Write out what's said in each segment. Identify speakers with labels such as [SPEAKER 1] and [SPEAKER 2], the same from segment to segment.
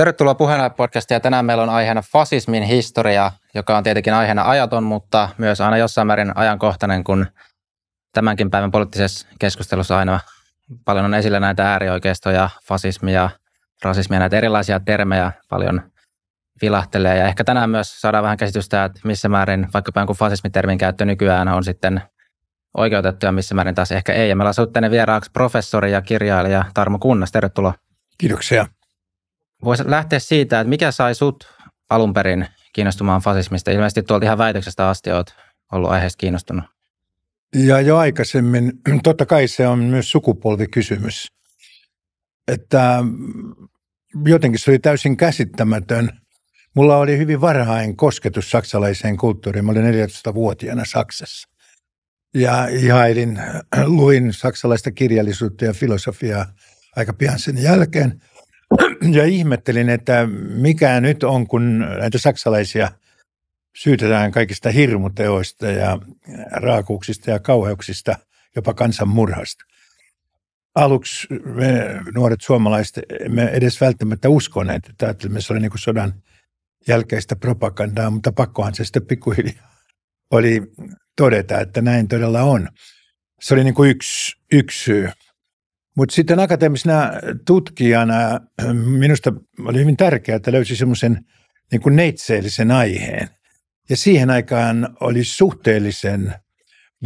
[SPEAKER 1] Tervetuloa puheenaihe ja tänään meillä on aiheena fasismin historia, joka on tietenkin aiheena ajaton, mutta myös aina jossain määrin ajankohtainen, kun tämänkin päivän poliittisessa keskustelussa aina paljon on esillä näitä äärioikeistoja, fasismia, rasismia, näitä erilaisia termejä paljon vilahtelee. Ja ehkä tänään myös saadaan vähän käsitystä, että missä määrin vaikkapa jonkun fasismitermin käyttö nykyään on sitten oikeutettu ja missä määrin taas ehkä ei. Ja meillä on tänne vieraaksi professori ja kirjailija Tarmo Kunnas. Tervetuloa. Kiitoksia. Voisi lähteä siitä, että mikä sai sut alun perin kiinnostumaan fasismista. Ilmeisesti tuolta ihan väitöksestä asti olet ollut aiheesta kiinnostunut.
[SPEAKER 2] Ja jo aikaisemmin, totta kai se on myös sukupolvikysymys. Että mm, jotenkin se oli täysin käsittämätön. Mulla oli hyvin varhain kosketus saksalaiseen kulttuuriin. Mä olin 14-vuotiaana Saksassa. Ja ihailin, luin saksalaista kirjallisuutta ja filosofiaa aika pian sen jälkeen. Ja ihmettelin, että mikä nyt on, kun näitä saksalaisia syytetään kaikista hirmuteoista ja äh, raakuuksista ja kauheuksista, jopa kansanmurhasta. Aluksi me nuoret suomalaiset emme edes välttämättä uskoneet, että ajattelimme, että se oli niin kuin sodan jälkeistä propagandaa, mutta pakkohan se sitten pikkuhiljaa oli todeta, että näin todella on. Se oli niin kuin yksi, yksi syy. Mutta sitten akateemisena tutkijana minusta oli hyvin tärkeää, että löysi semmoisen niin neitseellisen aiheen. Ja siihen aikaan oli suhteellisen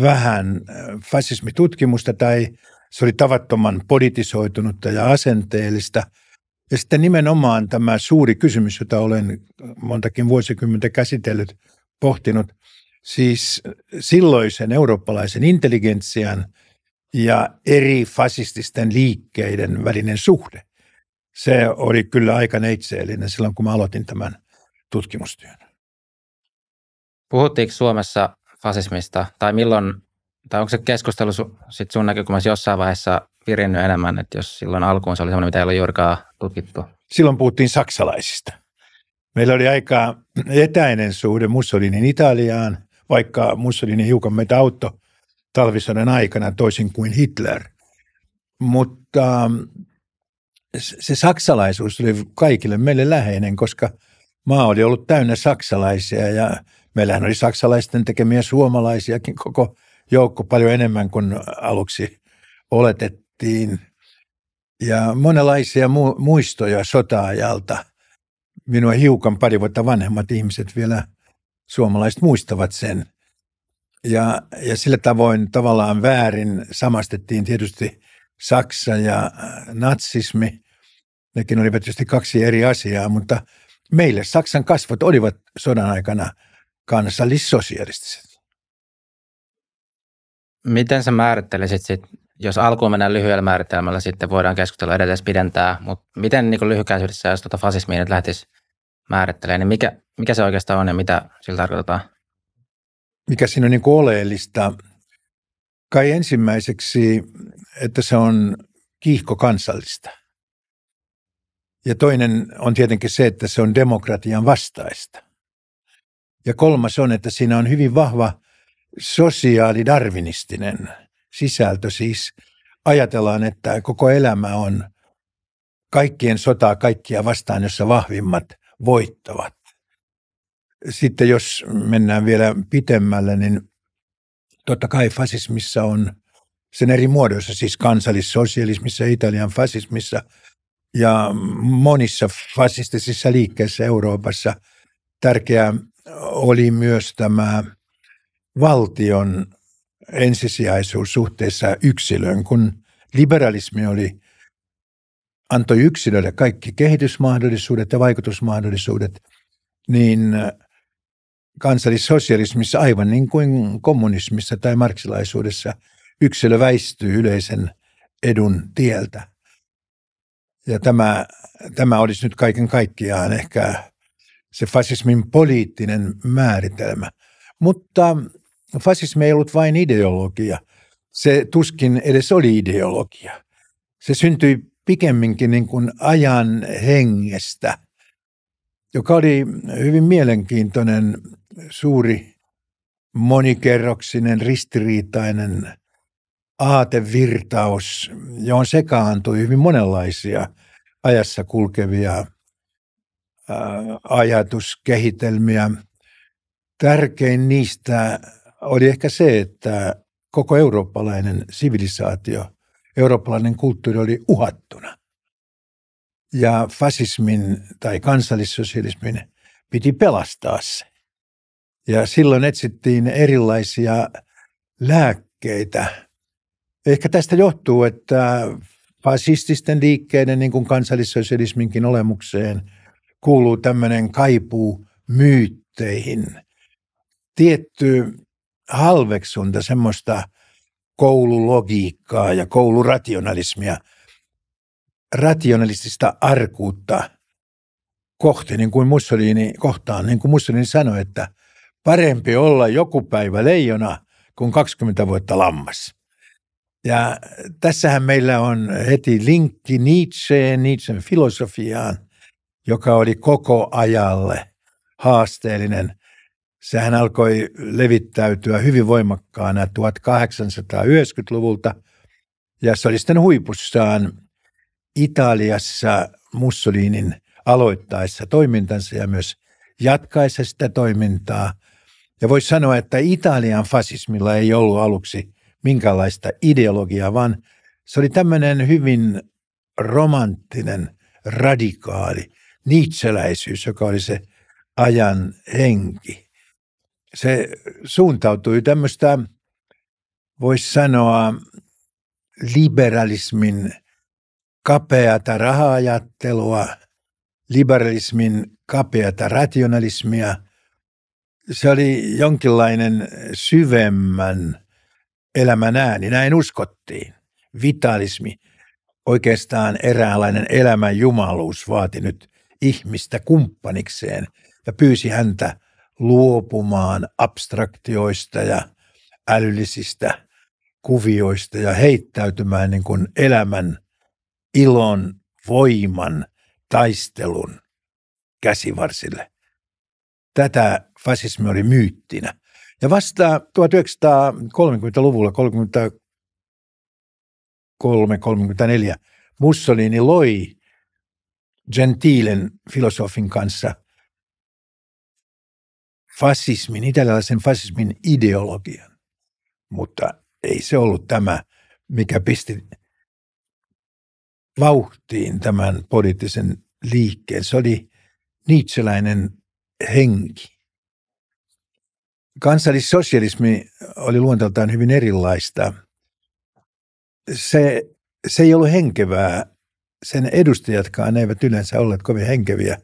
[SPEAKER 2] vähän äh, fasismitutkimusta tai se oli tavattoman politisoitunutta ja asenteellista. Ja sitten nimenomaan tämä suuri kysymys, jota olen montakin vuosikymmentä käsitellyt, pohtinut, siis silloisen eurooppalaisen intelligentsian – ja eri fasististen liikkeiden välinen suhde. Se oli kyllä aika neitseellinen silloin, kun mä aloitin tämän tutkimustyön.
[SPEAKER 1] Puhuttiinko Suomessa fasismista, tai milloin, tai onko se keskustelu sit sun näkökulmassa jossain vaiheessa virinnyt enemmän, että jos silloin alkuun se oli sellainen, mitä ei ole juurikaan tutkittu?
[SPEAKER 2] Silloin puhuttiin saksalaisista. Meillä oli aika etäinen suhde Mussolinin Italiaan, vaikka Mussolini hiukan meitä auttoi talvisodan aikana toisin kuin Hitler. Mutta mm, se saksalaisuus oli kaikille meille läheinen, koska maa oli ollut täynnä saksalaisia ja meillähän oli saksalaisten tekemiä suomalaisiakin koko joukko paljon enemmän kuin aluksi oletettiin. Ja monenlaisia mu- muistoja sota-ajalta. Minua hiukan pari vuotta vanhemmat ihmiset vielä, suomalaiset muistavat sen – ja, ja sillä tavoin tavallaan väärin samastettiin tietysti Saksa ja äh, natsismi. Nekin olivat tietysti kaksi eri asiaa, mutta meille Saksan kasvot olivat sodan aikana kansallissosialistiset.
[SPEAKER 1] Miten sä määrittelisit sit, jos alkuun mennään lyhyellä määritelmällä, sitten voidaan keskustella edes pidentää, mutta miten niin lyhykäisyydessä, jos tuota fasismiin nyt lähtisi määrittelemään, niin mikä, mikä se oikeastaan on ja mitä sillä tarkoitetaan?
[SPEAKER 2] mikä siinä on niin oleellista. Kai ensimmäiseksi, että se on kiihko kansallista. Ja toinen on tietenkin se, että se on demokratian vastaista. Ja kolmas on, että siinä on hyvin vahva sosiaalidarvinistinen sisältö. Siis ajatellaan, että koko elämä on kaikkien sotaa kaikkia vastaan, jossa vahvimmat voittavat. Sitten jos mennään vielä pitemmälle, niin totta kai fasismissa on sen eri muodoissa, siis kansallissosialismissa, Italian fasismissa ja monissa fasistisissa liikkeissä Euroopassa tärkeää oli myös tämä valtion ensisijaisuus suhteessa yksilöön, kun liberalismi oli, antoi yksilölle kaikki kehitysmahdollisuudet ja vaikutusmahdollisuudet, niin kansallissosialismissa aivan niin kuin kommunismissa tai marksilaisuudessa yksilö väistyy yleisen edun tieltä. Ja tämä, tämä olisi nyt kaiken kaikkiaan ehkä se fasismin poliittinen määritelmä. Mutta fasismi ei ollut vain ideologia. Se tuskin edes oli ideologia. Se syntyi pikemminkin niin kuin ajan hengestä, joka oli hyvin mielenkiintoinen suuri monikerroksinen ristiriitainen aatevirtaus, johon sekaantui hyvin monenlaisia ajassa kulkevia ajatuskehitelmiä. Tärkein niistä oli ehkä se, että koko eurooppalainen sivilisaatio, eurooppalainen kulttuuri oli uhattuna. Ja fasismin tai kansallissosialismin piti pelastaa se. Ja silloin etsittiin erilaisia lääkkeitä. Ehkä tästä johtuu, että fasististen liikkeiden, niin kuin kansallissosialisminkin olemukseen, kuuluu tämmöinen kaipuu myytteihin. Tietty halveksunta semmoista koululogiikkaa ja koulurationalismia, rationalistista arkuutta kohti, niin kuin Mussolini, kohtaan, niin kuin Mussolini sanoi, että parempi olla joku päivä leijona kuin 20 vuotta lammas. Ja tässähän meillä on heti linkki Nietzscheen, Nietzschen filosofiaan, joka oli koko ajalle haasteellinen. Sehän alkoi levittäytyä hyvin voimakkaana 1890-luvulta, ja se oli sitten huipussaan Italiassa Mussolinin aloittaessa toimintansa ja myös jatkaessa sitä toimintaa – ja voisi sanoa, että Italian fasismilla ei ollut aluksi minkäänlaista ideologiaa, vaan se oli tämmöinen hyvin romanttinen, radikaali niitseläisyys, joka oli se ajan henki. Se suuntautui tämmöistä, voisi sanoa, liberalismin kapeata rahaajattelua, liberalismin kapeata rationalismia, se oli jonkinlainen syvemmän elämän ääni. Näin uskottiin. Vitalismi, oikeastaan eräänlainen elämän jumaluus vaati nyt ihmistä kumppanikseen ja pyysi häntä luopumaan abstraktioista ja älyllisistä kuvioista ja heittäytymään niin kuin elämän ilon, voiman, taistelun käsivarsille tätä fasismi oli myyttinä. Ja vasta 1930-luvulla, 1933-1934, Mussolini loi Gentilen filosofin kanssa fasismin, italialaisen fasismin ideologian. Mutta ei se ollut tämä, mikä pisti vauhtiin tämän poliittisen liikkeen. Se oli niitseläinen henki. Kansallissosialismi oli luonteeltaan hyvin erilaista. Se, se ei ollut henkevää. Sen edustajatkaan eivät yleensä olleet kovin henkeviä.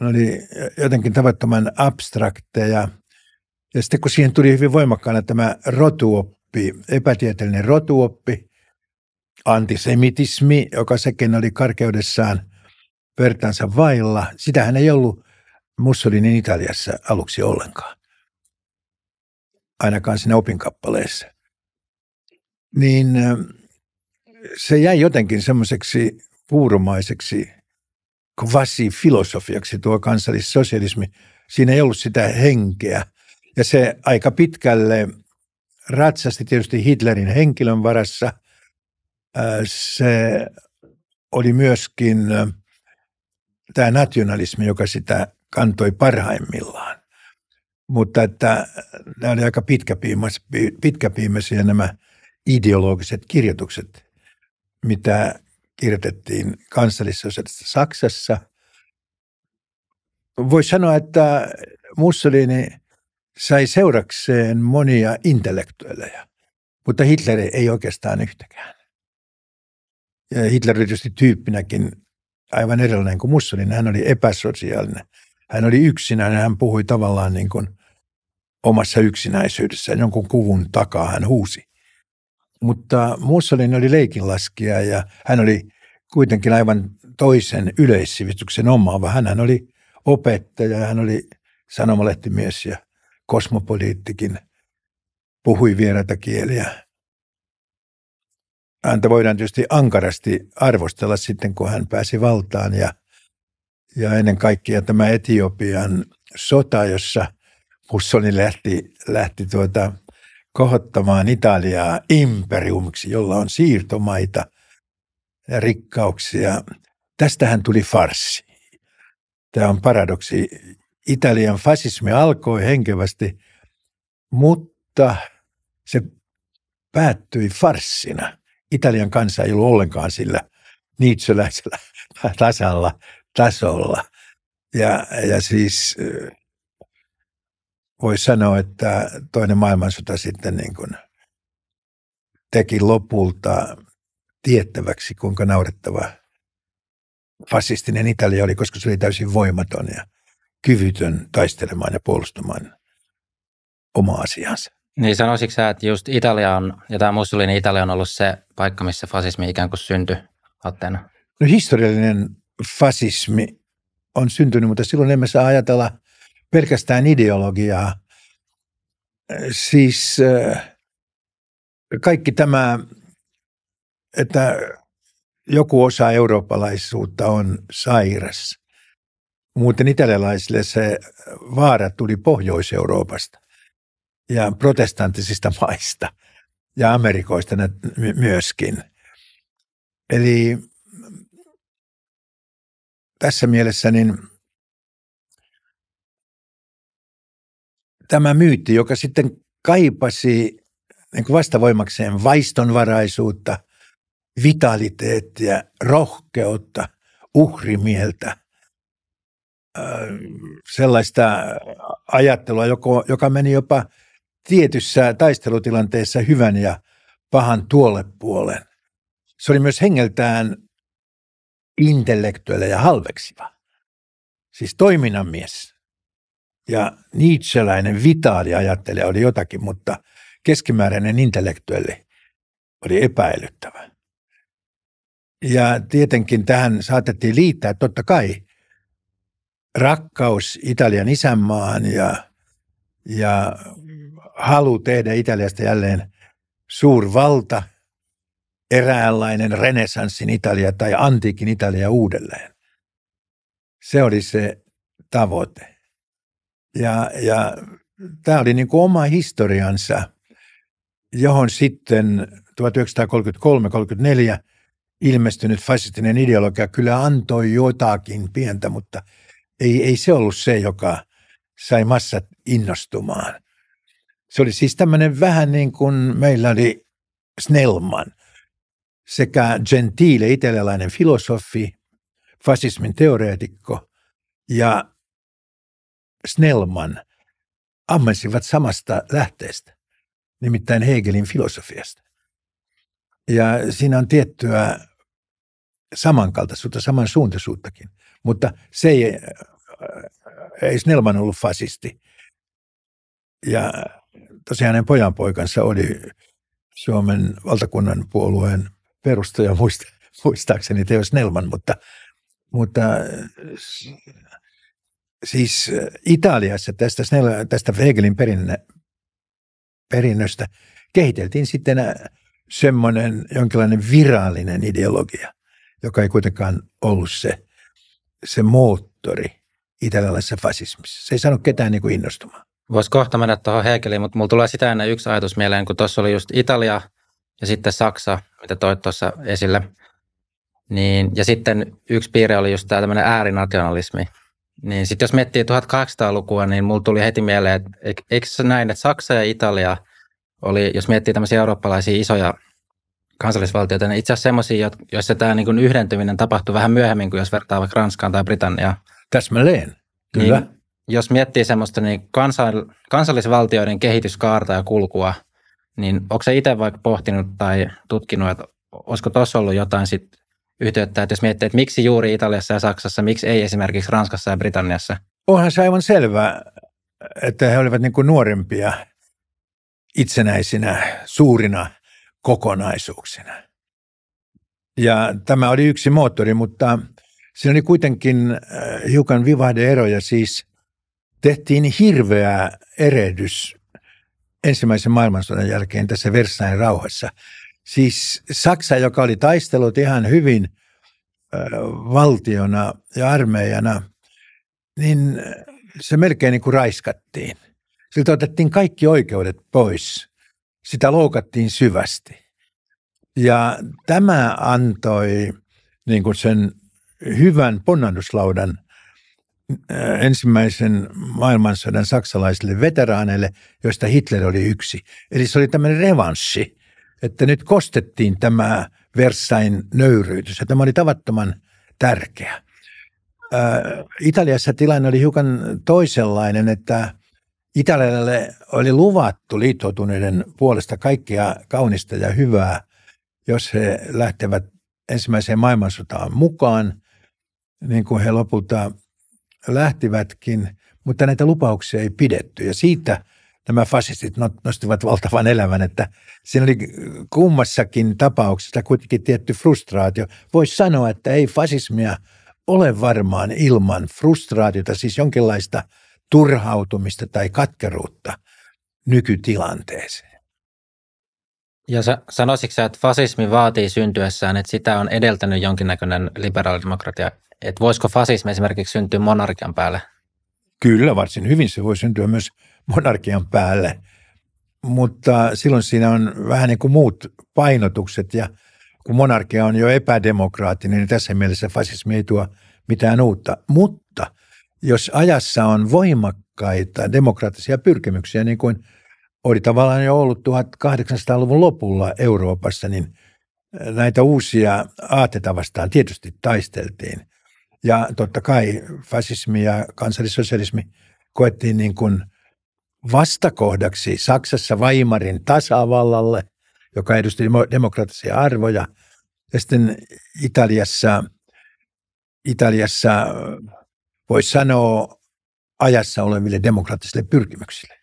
[SPEAKER 2] Ne oli jotenkin tavattoman abstrakteja. Ja sitten kun siihen tuli hyvin voimakkaana tämä rotuoppi, epätieteellinen rotuoppi – antisemitismi, joka sekin oli karkeudessaan vertansa vailla. Sitähän ei ollut Mussolinin Italiassa aluksi ollenkaan. Ainakaan siinä opinkappaleessa. Niin äh, se jäi jotenkin semmoiseksi puurumaiseksi, kvasi filosofiaksi tuo kansallissosialismi. Siinä ei ollut sitä henkeä. Ja se aika pitkälle ratsasti tietysti Hitlerin henkilön varassa. Äh, se oli myöskin äh, tämä nationalismi, joka sitä kantoi parhaimmillaan. Mutta että äh, nämä olivat aika pitkäpiimäisiä nämä ideologiset kirjoitukset, mitä kirjoitettiin kansallissosialistisessa Saksassa. Voisi sanoa, että Mussolini sai seurakseen monia intellektuelleja, mutta Hitler ei oikeastaan yhtäkään. Ja Hitler oli tietysti tyyppinäkin aivan erilainen kuin Mussolini. Hän oli epäsosiaalinen hän oli yksinäinen, hän puhui tavallaan niin kuin omassa yksinäisyydessään, jonkun kuvun takaa hän huusi. Mutta Mussolini oli leikinlaskija ja hän oli kuitenkin aivan toisen yleissivistyksen omaava. Hän oli opettaja, hän oli sanomalehtimies ja kosmopoliittikin, puhui vieraita kieliä. Häntä voidaan tietysti ankarasti arvostella sitten, kun hän pääsi valtaan ja ja ennen kaikkea tämä Etiopian sota, jossa Mussolini lähti, lähti tuota kohottamaan Italiaa imperiumiksi, jolla on siirtomaita ja rikkauksia. Tästähän tuli farsi. Tämä on paradoksi. Italian fasismi alkoi henkevästi, mutta se päättyi farssina. Italian kansa ei ollut ollenkaan sillä niitseläisellä tasalla tasolla. Ja, ja siis voisi sanoa, että toinen maailmansota sitten niin kuin teki lopulta tiettäväksi, kuinka naurettava fasistinen Italia oli, koska se oli täysin voimaton ja kyvytön taistelemaan ja puolustamaan oma
[SPEAKER 1] asiansa. Niin sanoisitko sä, että just Italia on, ja tämä Mussolini Italia on ollut se paikka, missä fasismi ikään kuin syntyi Atena?
[SPEAKER 2] No historiallinen fasismi on syntynyt, mutta silloin emme saa ajatella pelkästään ideologiaa. Siis eh, kaikki tämä, että joku osa eurooppalaisuutta on sairas. Muuten italialaisille se vaara tuli Pohjois-Euroopasta ja protestanttisista maista ja Amerikoista myöskin. Eli tässä mielessä niin tämä myytti, joka sitten kaipasi niin kuin vastavoimakseen vaistonvaraisuutta, vitaliteettia, rohkeutta, uhrimieltä, sellaista ajattelua, joka meni jopa tietyssä taistelutilanteessa hyvän ja pahan tuolle puolen. Se oli myös hengeltään intellektuelle ja halveksiva. Siis toiminnan mies. Ja Nietzscheläinen vitaali ajattelija oli jotakin, mutta keskimääräinen intellektuelli oli epäilyttävä. Ja tietenkin tähän saatettiin liittää totta kai rakkaus Italian isänmaahan ja, ja halu tehdä Italiasta jälleen suurvalta – eräänlainen renessanssin Italia tai antiikin Italia uudelleen. Se oli se tavoite. Ja, ja tämä oli niin kuin oma historiansa, johon sitten 1933-34 ilmestynyt fasistinen ideologia kyllä antoi jotakin pientä, mutta ei, ei se ollut se, joka sai massat innostumaan. Se oli siis tämmöinen vähän niin kuin meillä oli Snellman, sekä Gentile, italialainen filosofi, fasismin teoreetikko ja Snellman ammensivat samasta lähteestä, nimittäin Hegelin filosofiasta. Ja siinä on tiettyä samankaltaisuutta, samansuuntaisuuttakin, mutta se ei, äh, ei Snellman ollut fasisti. Ja tosiaan hänen pojanpoikansa oli Suomen valtakunnan puolueen perustoja muista, muistaakseni Teo Snellman, mutta, mutta siis Italiassa tästä, Snell, tästä Wegelin perinnä, perinnöstä kehiteltiin sitten äh, semmoinen jonkinlainen virallinen ideologia, joka ei kuitenkaan ollut se, se moottori italialaisessa fasismissa. Se ei saanut ketään niin kuin innostumaan.
[SPEAKER 1] Voisi kohta mennä tuohon Hegeliin, mutta mulla tulee sitä ennen yksi ajatus mieleen, kun tuossa oli just Italia – ja sitten Saksa, mitä toi tuossa esille. Niin, ja sitten yksi piirre oli just tämä tämmöinen äärinationalismi. Niin sitten jos miettii 1800-lukua, niin mulla tuli heti mieleen, että eikö se näin, että Saksa ja Italia oli, jos miettii tämmöisiä eurooppalaisia isoja kansallisvaltioita, niin itse asiassa semmoisia, joissa tämä niin yhdentyminen tapahtui vähän myöhemmin kuin jos vertaa vaikka Ranskaan tai Britanniaan. Täsmälleen, kyllä. Niin, jos miettii semmoista niin kansa, kansallisvaltioiden kehityskaarta ja kulkua – niin mm. onko se itse vaikka pohtinut tai tutkinut, että olisiko tuossa ollut jotain sit yhteyttä, että jos miettii, että miksi juuri Italiassa ja Saksassa, miksi ei esimerkiksi Ranskassa ja Britanniassa?
[SPEAKER 2] Onhan se aivan selvää, että he olivat niin kuin nuorempia itsenäisinä suurina kokonaisuuksina. Ja tämä oli yksi moottori, mutta siinä oli kuitenkin äh, hiukan vivahdeeroja. Siis tehtiin hirveä erehdys ensimmäisen maailmansodan jälkeen tässä Versailles rauhassa. Siis Saksa, joka oli taistellut ihan hyvin valtiona ja armeijana, niin se melkein niin kuin raiskattiin. Siltä otettiin kaikki oikeudet pois. Sitä loukattiin syvästi. Ja tämä antoi niin kuin sen hyvän ponnannuslaudan – ensimmäisen maailmansodan saksalaisille veteraaneille, joista Hitler oli yksi. Eli se oli tämmöinen revanssi, että nyt kostettiin tämä Versain nöyryytys, ja tämä oli tavattoman tärkeä. Italiassa tilanne oli hiukan toisenlainen, että Italialle oli luvattu liittoutuneiden puolesta kaikkea kaunista ja hyvää, jos he lähtevät ensimmäiseen maailmansotaan mukaan, niin kuin he lopulta lähtivätkin, mutta näitä lupauksia ei pidetty. Ja siitä nämä fasistit nostivat valtavan elämän, että siinä oli kummassakin tapauksessa kuitenkin tietty frustraatio. Voisi sanoa, että ei fasismia ole varmaan ilman frustraatiota, siis jonkinlaista turhautumista tai katkeruutta nykytilanteeseen.
[SPEAKER 1] Ja sä, sanoisitko sä, että fasismi vaatii syntyessään, että sitä on edeltänyt jonkinnäköinen liberaalidemokratia että voisiko fasismi esimerkiksi syntyä monarkian päälle?
[SPEAKER 2] Kyllä, varsin hyvin se voi syntyä myös monarkian päälle, mutta silloin siinä on vähän niin kuin muut painotukset ja kun monarkia on jo epädemokraattinen, niin tässä mielessä fasismi ei tuo mitään uutta. Mutta jos ajassa on voimakkaita demokraattisia pyrkimyksiä, niin kuin oli tavallaan jo ollut 1800-luvun lopulla Euroopassa, niin näitä uusia aatteita vastaan tietysti taisteltiin. Ja totta kai fasismi ja kansallissosialismi koettiin niin kuin vastakohdaksi Saksassa Weimarin tasavallalle, joka edusti demokraattisia arvoja. Ja sitten Italiassa, Italiassa voisi sanoa ajassa oleville demokraattisille pyrkimyksille.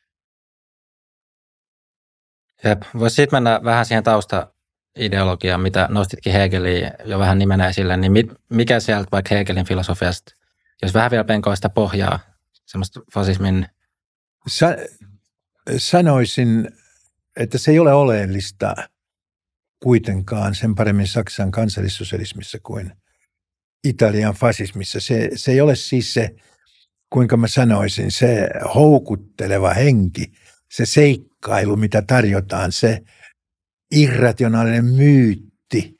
[SPEAKER 1] Jep. Voisi sitten mennä vähän siihen tausta, ideologia, mitä nostitkin Hegeliin jo vähän nimenä esille, niin mit, mikä sieltä vaikka Hegelin filosofiasta, jos vähän vielä penkoa sitä pohjaa, semmoista fasismin...
[SPEAKER 2] Sä, sanoisin, että se ei ole oleellista kuitenkaan sen paremmin Saksan kansallissosialismissa kuin Italian fasismissa. Se, se ei ole siis se, kuinka mä sanoisin, se houkutteleva henki, se seikkailu, mitä tarjotaan, se – irrationaalinen myytti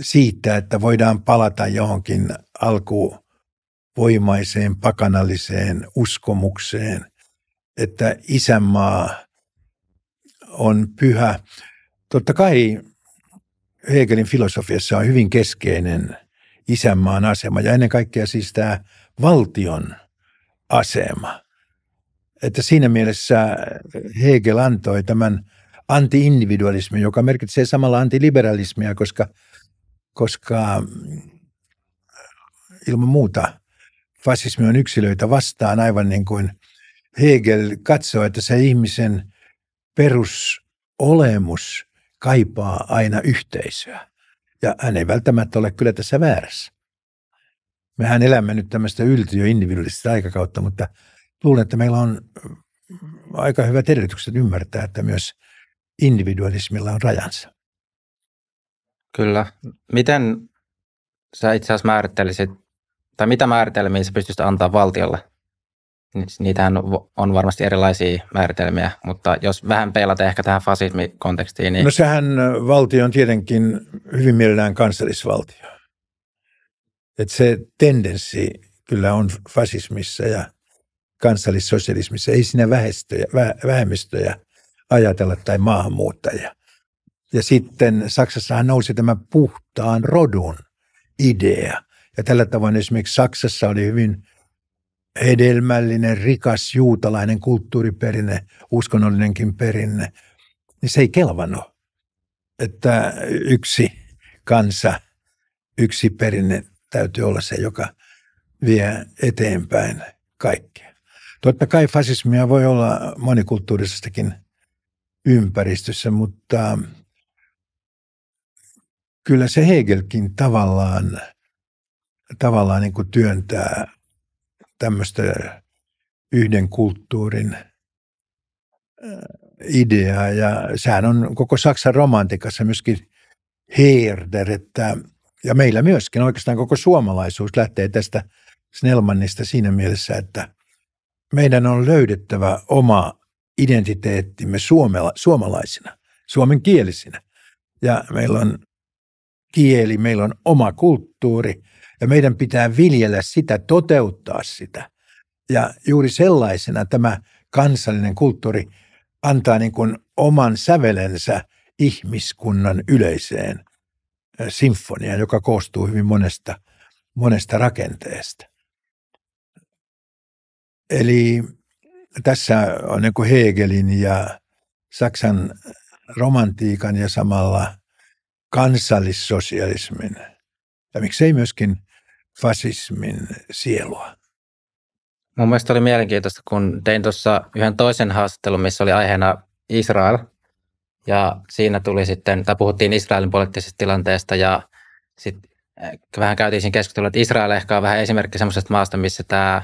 [SPEAKER 2] siitä, että voidaan palata johonkin alkuvoimaiseen pakanalliseen uskomukseen, että isänmaa on pyhä. Totta kai Hegelin filosofiassa on hyvin keskeinen isänmaan asema ja ennen kaikkea siis tämä valtion asema. Että siinä mielessä Hegel antoi tämän Anti-individualismi, joka merkitsee samalla antiliberalismia, koska, koska äh, ilman muuta fasismi on yksilöitä vastaan, aivan niin kuin Hegel katsoo, että se ihmisen perusolemus kaipaa aina yhteisöä. Ja hän ei välttämättä ole kyllä tässä väärässä. Mehän elämme nyt tämmöistä yltiöindividualistista aikakautta, mutta luulen, että meillä on äh, aika hyvät edellytykset ymmärtää, että myös – individualismilla on rajansa.
[SPEAKER 1] Kyllä. Miten sä itse asiassa määrittelisit, tai mitä määritelmiä sä pystyisit antaa valtiolle? Niitähän on varmasti erilaisia määritelmiä, mutta jos vähän peilata ehkä tähän fasismikontekstiin. Niin... No
[SPEAKER 2] sehän valtio on tietenkin hyvin mielellään kansallisvaltio. Et se tendenssi kyllä on fasismissa ja kansallissosialismissa. Ei siinä vähestöjä, vähemmistöjä ajatella tai maahanmuuttajia. Ja sitten Saksassahan nousi tämä puhtaan rodun idea. Ja tällä tavoin esimerkiksi Saksassa oli hyvin hedelmällinen, rikas juutalainen kulttuuriperinne, uskonnollinenkin perinne. Niin se ei kelvannut, että yksi kansa, yksi perinne täytyy olla se, joka vie eteenpäin kaikkea. Totta kai fasismia voi olla monikulttuurisestakin ympäristössä, mutta kyllä se Hegelkin tavallaan, tavallaan niin kuin työntää tämmöistä yhden kulttuurin äh, ideaa. Ja sehän on koko Saksan romantikassa myöskin Herder, että, ja meillä myöskin oikeastaan koko suomalaisuus lähtee tästä Snellmanista siinä mielessä, että meidän on löydettävä oma identiteettimme suomela, suomalaisina, suomenkielisinä. Ja meillä on kieli, meillä on oma kulttuuri ja meidän pitää viljellä sitä, toteuttaa sitä. Ja juuri sellaisena tämä kansallinen kulttuuri antaa niin kuin oman sävelensä ihmiskunnan yleiseen sinfoniaan, joka koostuu hyvin monesta, monesta rakenteesta. Eli tässä on niin Hegelin ja Saksan romantiikan ja samalla kansallissosialismin ja miksei myöskin fasismin sielua.
[SPEAKER 1] Mun mielestä oli mielenkiintoista, kun tein tuossa yhden toisen haastattelun, missä oli aiheena Israel. Ja siinä tuli sitten, tai puhuttiin Israelin poliittisesta tilanteesta ja sitten äh, vähän käytiin siinä keskustelua, että Israel ehkä on vähän esimerkki semmoisesta maasta, missä tämä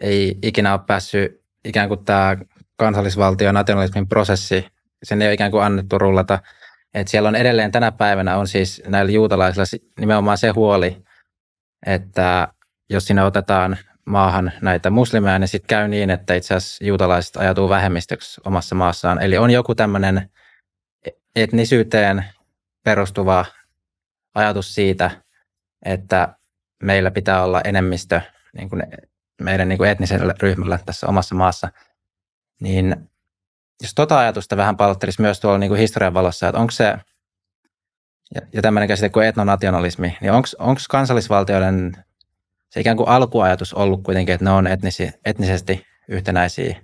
[SPEAKER 1] ei ikinä ole päässyt ikään kuin tämä kansallisvaltio- ja nationalismin prosessi, sen ei ole ikään kuin annettu rullata. Et siellä on edelleen tänä päivänä on siis näillä juutalaisilla nimenomaan se huoli, että jos sinne otetaan maahan näitä muslimeja, niin sitten käy niin, että itse asiassa juutalaiset ajatuu vähemmistöksi omassa maassaan. Eli on joku tämmöinen e-, etnisyyteen perustuva ajatus siitä, että meillä pitää olla enemmistö niin kuin meidän niin kuin etnisellä ryhmällä tässä omassa maassa, niin jos tota ajatusta vähän palottelisi myös tuolla niin kuin historian valossa, että onko se, ja, ja tämmöinen käsite kuin etnonationalismi, niin onko kansallisvaltioiden se ikään kuin alkuajatus ollut kuitenkin, että ne on etnisi, etnisesti yhtenäisiä?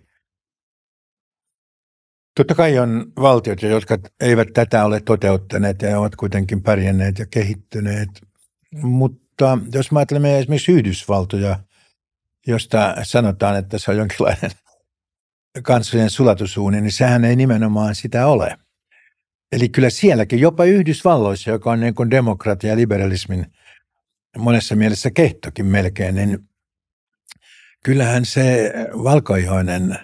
[SPEAKER 1] Totta
[SPEAKER 2] kai on valtiot, jotka eivät tätä ole toteuttaneet ja ovat kuitenkin pärjänneet ja kehittyneet. Mutta jos me ajattelemme esimerkiksi Yhdysvaltoja, josta sanotaan, että se on jonkinlainen kansojen sulatusuuni, niin sehän ei nimenomaan sitä ole. Eli kyllä sielläkin, jopa Yhdysvalloissa, joka on niin kuin demokratia ja liberalismin monessa mielessä kehtokin melkein, niin kyllähän se valkoihoinen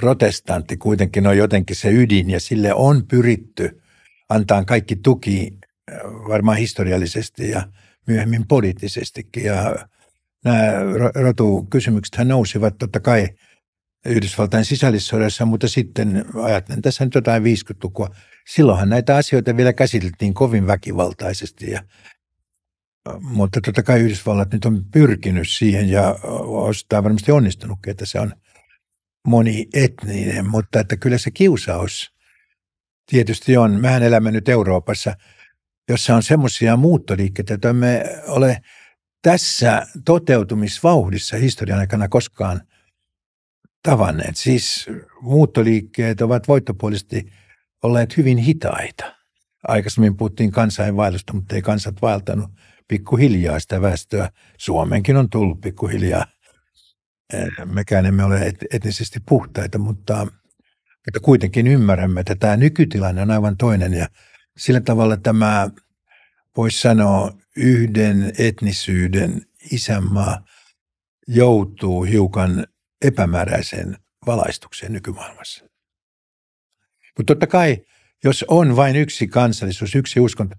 [SPEAKER 2] protestantti kuitenkin on jotenkin se ydin ja sille on pyritty antaa kaikki tuki eh, varmaan historiallisesti ja myöhemmin poliittisestikin ja nämä rotukysymyksethän nousivat totta kai Yhdysvaltain sisällissodassa, mutta sitten ajattelen tässä nyt jotain 50-lukua. Silloinhan näitä asioita vielä käsiteltiin kovin väkivaltaisesti ja mutta totta kai Yhdysvallat nyt on pyrkinyt siihen ja osittain varmasti onnistunutkin, että se on monietninen, mutta että kyllä se kiusaus tietysti on. Mehän elämme nyt Euroopassa, jossa on semmoisia muuttoliikkeitä, joita me ole tässä toteutumisvauhdissa historian aikana koskaan tavanneet. Siis muuttoliikkeet ovat voittopuolisesti olleet hyvin hitaita. Aikaisemmin puhuttiin kansainvaellusta, mutta ei kansat vaeltanut pikkuhiljaa sitä väestöä. Suomenkin on tullut pikkuhiljaa. Eh, mekään emme ole etnisesti puhtaita, mutta, mutta kuitenkin ymmärrämme, että tämä nykytilanne on aivan toinen. Ja sillä tavalla tämä, voisi sanoa, yhden etnisyyden isänmaa joutuu hiukan epämääräiseen valaistukseen nykymaailmassa. Mutta totta kai, jos on vain yksi kansallisuus, yksi uskonto,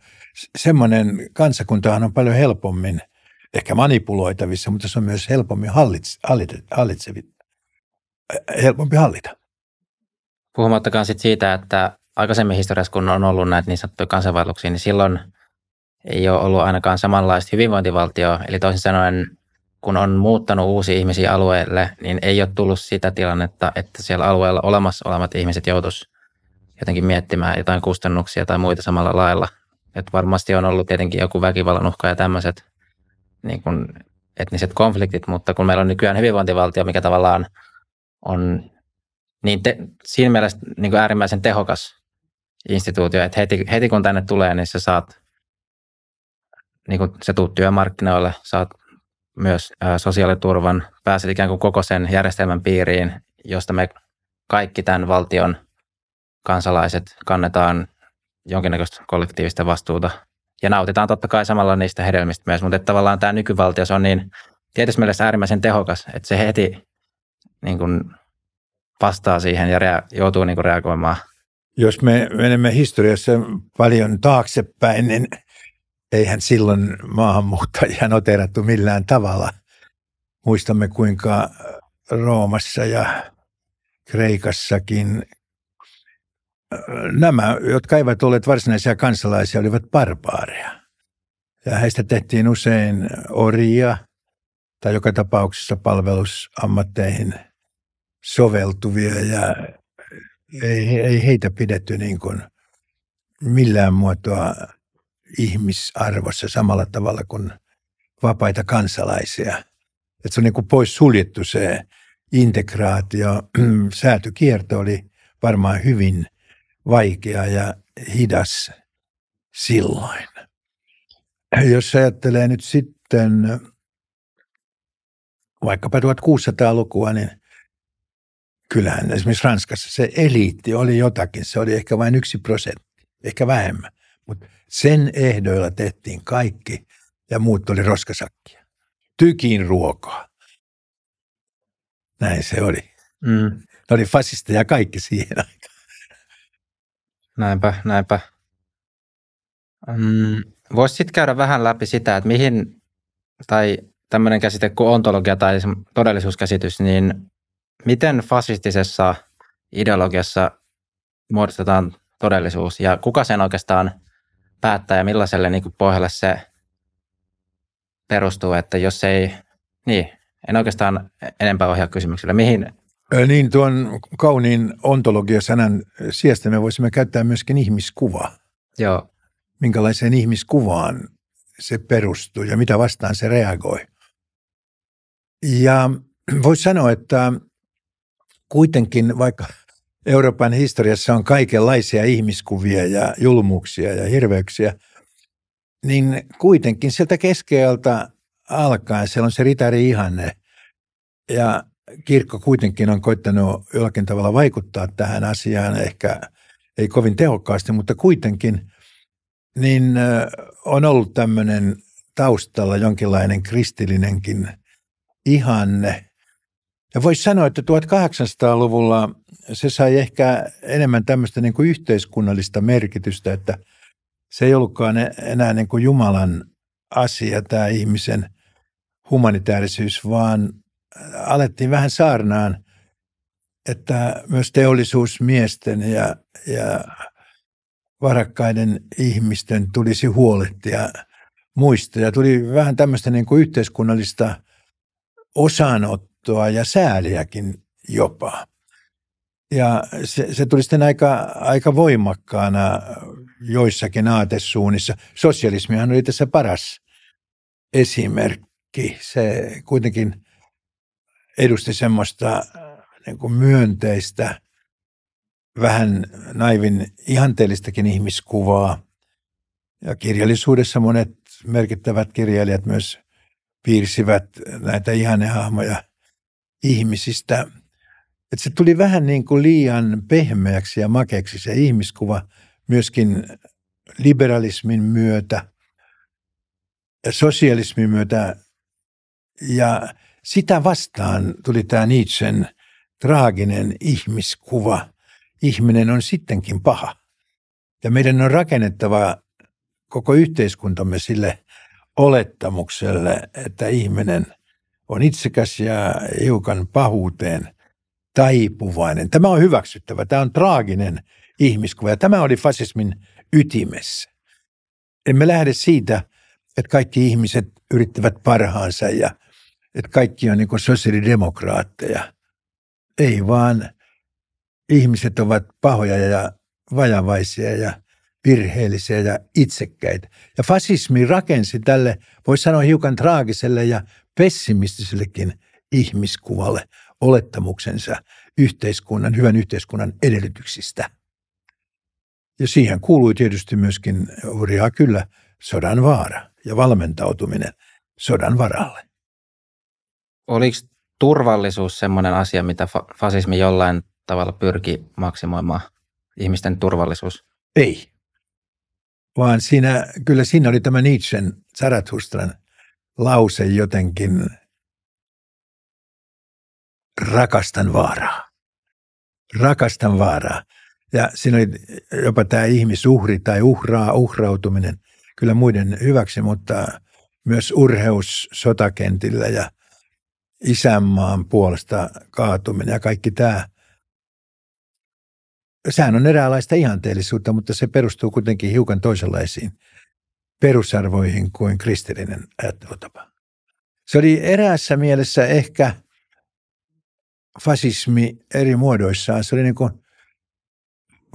[SPEAKER 2] semmoinen kansakuntahan on paljon helpommin ehkä manipuloitavissa, mutta se on myös helpommin hallitse, hallitse, hallitsevi, helpompi hallita.
[SPEAKER 1] Puhumattakaan sit siitä, että aikaisemmin historiassa, kun on ollut näitä niin sanottuja kansainvaelluksia, niin silloin – ei ole ollut ainakaan samanlaista hyvinvointivaltioa. Eli toisin sanoen, kun on muuttanut uusi ihmisiä alueelle, niin ei ole tullut sitä tilannetta, että siellä alueella olemassa olevat ihmiset joutuisi jotenkin miettimään jotain kustannuksia tai muita samalla lailla. Et varmasti on ollut tietenkin joku väkivallan uhka ja tämmöiset niin kun etniset konfliktit, mutta kun meillä on nykyään hyvinvointivaltio, mikä tavallaan on niin te, siinä mielessä niin kuin äärimmäisen tehokas instituutio, että heti, heti kun tänne tulee, niin sä saat niin kun se tuut työmarkkinoille, saat myös sosiaaliturvan, pääset ikään kuin koko sen järjestelmän piiriin, josta me kaikki tämän valtion kansalaiset kannetaan jonkinnäköistä kollektiivista vastuuta. Ja nautitaan totta kai samalla niistä hedelmistä myös, mutta tavallaan tämä nykyvaltio, se on niin tietysti mielessä äärimmäisen tehokas, että se heti niin kuin vastaa siihen ja rea- joutuu niin kuin reagoimaan.
[SPEAKER 2] Jos me menemme historiassa paljon taaksepäin, niin eihän silloin maahanmuuttajia noterattu millään tavalla. Muistamme kuinka äh, Roomassa ja Kreikassakin äh, nämä, jotka eivät olleet varsinaisia kansalaisia, olivat barbaareja. Ja heistä tehtiin usein oria tai joka tapauksessa palvelusammatteihin soveltuvia ja ei, ei heitä pidetty niin kuin millään muotoa ihmisarvossa samalla tavalla kuin vapaita kansalaisia. Että se on niin kuin pois suljettu se integraatio. Säätykierto oli varmaan hyvin vaikea ja hidas silloin. Jos ajattelee nyt sitten vaikkapa 1600-lukua, niin kyllähän esimerkiksi Ranskassa se eliitti oli jotakin. Se oli ehkä vain yksi prosentti, ehkä vähemmän. Mutta sen ehdoilla tehtiin kaikki ja muut oli roskasakkia. Tykin ruokaa. Näin se oli. Mm. Ne oli fasisteja kaikki siihen aikaan. Näinpä, näinpä.
[SPEAKER 1] Mm, Voisit käydä vähän läpi sitä, että mihin, tai tämmöinen käsite kuin ontologia tai todellisuuskäsitys, niin miten fasistisessa ideologiassa muodostetaan todellisuus ja kuka sen oikeastaan päättää ja millaiselle niin kuin pohjalle se perustuu, että jos ei, niin, en oikeastaan enempää ohjaa kysymyksellä. Mihin?
[SPEAKER 2] Niin, tuon kauniin ontologiasanan sijasta me voisimme käyttää myöskin ihmiskuvaa. Joo. Minkälaiseen ihmiskuvaan se perustuu ja mitä vastaan se reagoi. Ja voisi sanoa, että kuitenkin vaikka – Euroopan historiassa on kaikenlaisia ihmiskuvia ja julmuuksia ja hirveyksiä, niin kuitenkin sieltä keskeältä alkaen siellä on se ritari ihanne. Ja kirkko kuitenkin on koittanut jollakin tavalla vaikuttaa tähän asiaan, ehkä ei kovin tehokkaasti, mutta kuitenkin, niin on ollut tämmöinen taustalla jonkinlainen kristillinenkin ihanne. Ja voisi sanoa, että 1800-luvulla se sai ehkä enemmän tämmöistä niin kuin yhteiskunnallista merkitystä, että se ei ollutkaan e- enää niin kuin Jumalan asia tämä ihmisen humanitaarisyys, vaan äh, alettiin vähän saarnaan, että myös teollisuusmiesten ja, ja varakkaiden ihmisten tulisi huolehtia muista. Ja tuli vähän tämmöistä niin kuin yhteiskunnallista osanottoa ja sääliäkin jopa. Ja se, se tuli sitten aika, aika voimakkaana joissakin aatesuunnissa. Sosialismihan oli tässä paras esimerkki. Se kuitenkin edusti semmoista äh, niin kuin myönteistä, vähän naivin ihanteellistakin ihmiskuvaa. Ja kirjallisuudessa monet merkittävät kirjailijat myös piirsivät näitä ihanehahmoja ihmisistä – että se tuli vähän niin kuin liian pehmeäksi ja makeksi se ihmiskuva myöskin liberalismin myötä, sosialismin myötä. Ja sitä vastaan tuli tämä Nietzschen traaginen ihmiskuva. Ihminen on sittenkin paha. Ja meidän on rakennettava koko yhteiskuntamme sille olettamukselle, että ihminen on itsekäs ja hiukan pahuuteen – taipuvainen. Tämä on hyväksyttävä, tämä on traaginen ihmiskuva ja tämä oli fasismin ytimessä. Emme lähde siitä, että kaikki ihmiset yrittävät parhaansa ja että kaikki on niin sosiaalidemokraatteja. Ei vaan, ihmiset ovat pahoja ja vajavaisia ja virheellisiä ja itsekkäitä. Ja fasismi rakensi tälle, voisi sanoa hiukan traagiselle ja pessimistisellekin ihmiskuvalle olettamuksensa yhteiskunnan, hyvän yhteiskunnan edellytyksistä. Ja siihen kuului tietysti myöskin hurjaa kyllä sodan vaara ja valmentautuminen sodan varalle.
[SPEAKER 1] Oliko turvallisuus sellainen asia, mitä fa- fasismi jollain tavalla pyrki maksimoimaan, ihmisten turvallisuus? Ei,
[SPEAKER 2] vaan siinä, kyllä siinä oli tämä Nietzschen Zarathustran lause jotenkin – rakastan vaaraa. Rakastan vaaraa. Ja siinä oli jopa tämä ihmisuhri tai uhraa, uhrautuminen kyllä muiden hyväksi, mutta myös urheus sotakentillä ja isänmaan puolesta kaatuminen ja kaikki tämä. Sehän on eräänlaista ihanteellisuutta, mutta se perustuu kuitenkin hiukan toisenlaisiin perusarvoihin kuin kristillinen ajattelutapa. Se oli eräässä mielessä ehkä fasismi eri muodoissaan. Se oli niin kuin,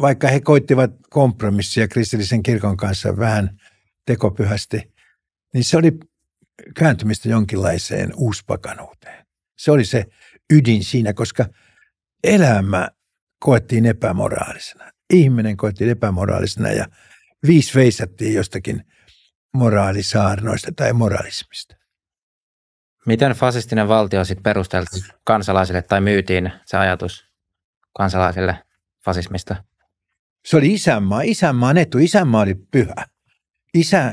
[SPEAKER 2] vaikka he koittivat kompromissia kristillisen kirkon kanssa vähän tekopyhästi, niin se oli kääntymistä jonkinlaiseen uuspakanuuteen. Se oli se ydin siinä, koska elämä koettiin epämoraalisena. Ihminen koettiin epämoraalisena ja viis veisattiin jostakin moraalisaarnoista tai moralismista.
[SPEAKER 1] Miten fasistinen valtio sitten perusteltiin kansalaisille tai myytiin se ajatus kansalaisille fasismista?
[SPEAKER 2] Se oli isänmaa. Isänmaan etu. Isänmaa oli pyhä. Isä,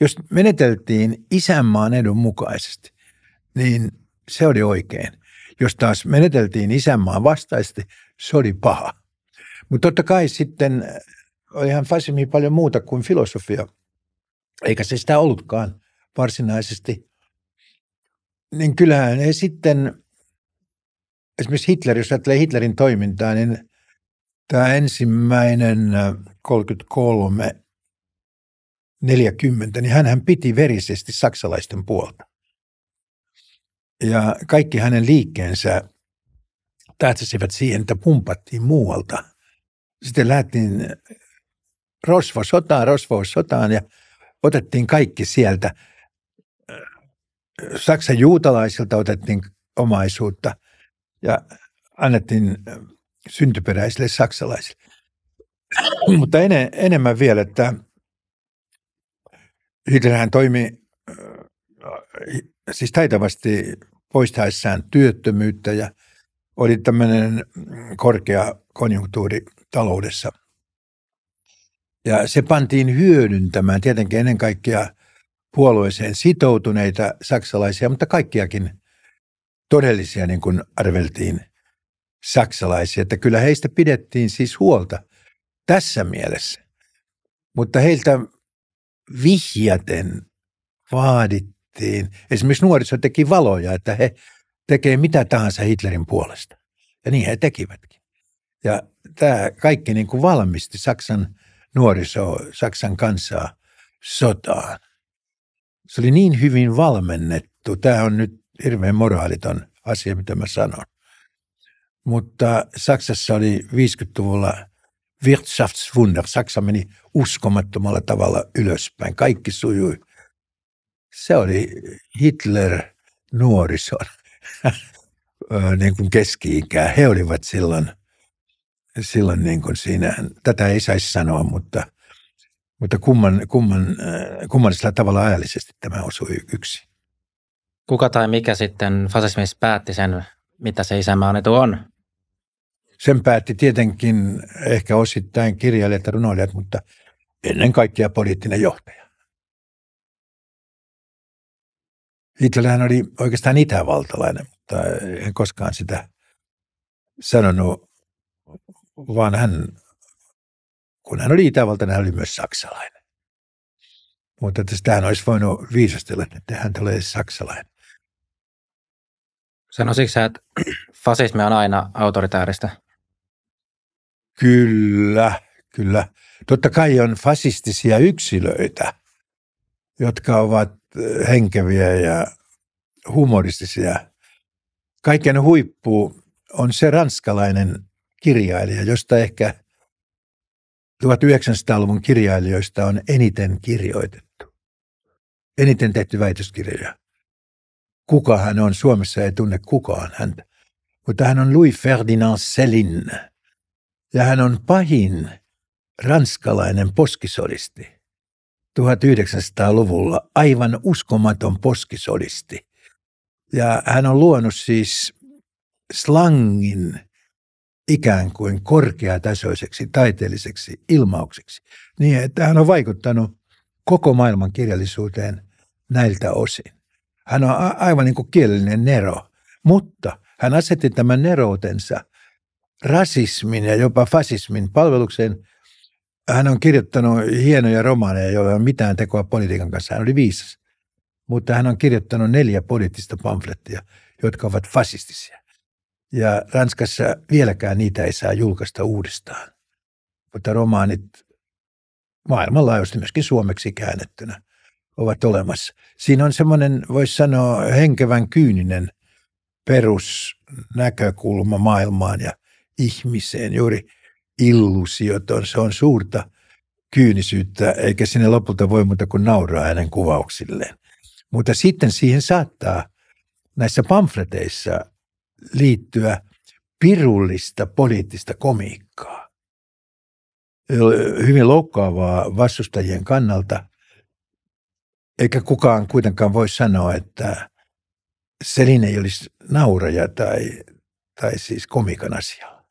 [SPEAKER 2] jos meneteltiin isänmaan edun mukaisesti, niin se oli oikein. Jos taas meneteltiin isänmaan vastaisesti, se oli paha. Mutta totta kai sitten äh, olihan fasismi paljon muuta kuin filosofia, eikä se sitä ollutkaan varsinaisesti – niin kyllähän Ei sitten, esimerkiksi Hitler, jos ajattelee Hitlerin toimintaa, niin tämä ensimmäinen 33 äh, 40, niin hän piti verisesti saksalaisten puolta. Ja kaikki hänen liikkeensä tähtäsivät siihen, että pumpattiin muualta. Sitten lähtiin rosvo sotaan ja otettiin kaikki sieltä. Saksan juutalaisilta otettiin omaisuutta ja annettiin äh, syntyperäisille saksalaisille. Mutta en, enemmän vielä, että Hitlerhän toimi äh, äh, siis taitavasti poistaessaan työttömyyttä ja oli tämmöinen korkea konjunktuuri taloudessa. Ja se pantiin hyödyntämään tietenkin ennen kaikkea puolueeseen sitoutuneita saksalaisia, mutta kaikkiakin todellisia, niin kuin arveltiin, saksalaisia. Että kyllä heistä pidettiin siis huolta tässä mielessä. Mutta heiltä vihjaten vaadittiin, esimerkiksi nuoriso teki valoja, että he tekee mitä tahansa Hitlerin puolesta. Ja niin he tekivätkin. Ja tämä kaikki niin kuin valmisti Saksan nuoriso, Saksan kansaa sotaan. Se oli niin hyvin valmennettu. Tämä on nyt hirveän moraaliton asia, mitä mä sanon. Mutta Saksassa oli 50-luvulla Wirtschaftswunder. Saksa meni uskomattomalla tavalla ylöspäin. Kaikki sujui. Se oli Hitler nuorison niin kuin keski-ikää. He olivat silloin, silloin niin kuin siinä, tätä ei saisi sanoa, mutta – mutta kumman, kumman, äh, kummallisella tavalla ajallisesti tämä osui yksi.
[SPEAKER 1] Kuka tai mikä sitten fasismissa päätti sen, mitä se isämaan etu on?
[SPEAKER 2] Sen päätti tietenkin ehkä osittain kirjailijat ja runoilijat, mutta ennen kaikkea poliittinen johtaja. Hitlerhän oli oikeastaan itävaltalainen, mutta en koskaan sitä sanonut, vaan hän kun hän oli Itävaltainen, hän oli myös saksalainen. Mutta tästä sitähän olisi voinut viisastella, että hän tulee
[SPEAKER 1] saksalainen. Sanoisitko sä, että fasismi on aina autoritaarista.
[SPEAKER 2] Kyllä, kyllä. Totta kai on fasistisia yksilöitä, jotka ovat eh, henkeviä ja humoristisia. Kaiken huippu on se ranskalainen kirjailija, josta ehkä 1900-luvun kirjailijoista on eniten kirjoitettu. Eniten tehty väitöskirjoja. Kuka hän on? Suomessa ei tunne kukaan häntä. Mutta hän on Louis Ferdinand Selin. Ja hän on pahin ranskalainen poskisolisti. 1900-luvulla aivan uskomaton poskisolisti Ja hän on luonut siis slangin, ikään kuin korkeatasoiseksi taiteelliseksi ilmaukseksi. Niin, että hän on vaikuttanut koko maailman kirjallisuuteen näiltä osin. Hän on a- aivan niin kuin kielellinen nero, mutta hän asetti tämän neroutensa rasismin ja jopa fasismin palvelukseen. Hän on kirjoittanut hienoja romaaneja, joilla ei ole mitään tekoa politiikan kanssa. Hän oli viisas, mutta hän on kirjoittanut neljä poliittista pamflettia, jotka ovat fasistisia. Ja Ranskassa vieläkään niitä ei saa julkaista uudestaan. Mutta romaanit maailmanlaajuisesti myöskin suomeksi käännettynä ovat olemassa. Siinä on semmoinen, voisi sanoa, henkevän kyyninen perusnäkökulma maailmaan ja ihmiseen. Juuri on se on suurta kyynisyyttä, eikä sinne lopulta voi muuta kuin nauraa hänen kuvauksilleen. Mutta sitten siihen saattaa näissä pamfleteissa liittyä pirullista poliittista komiikkaa. Hyvin loukkaavaa vastustajien kannalta, eikä kukaan kuitenkaan voi sanoa, että Selin ei olisi nauraja tai, tai siis komikan asia.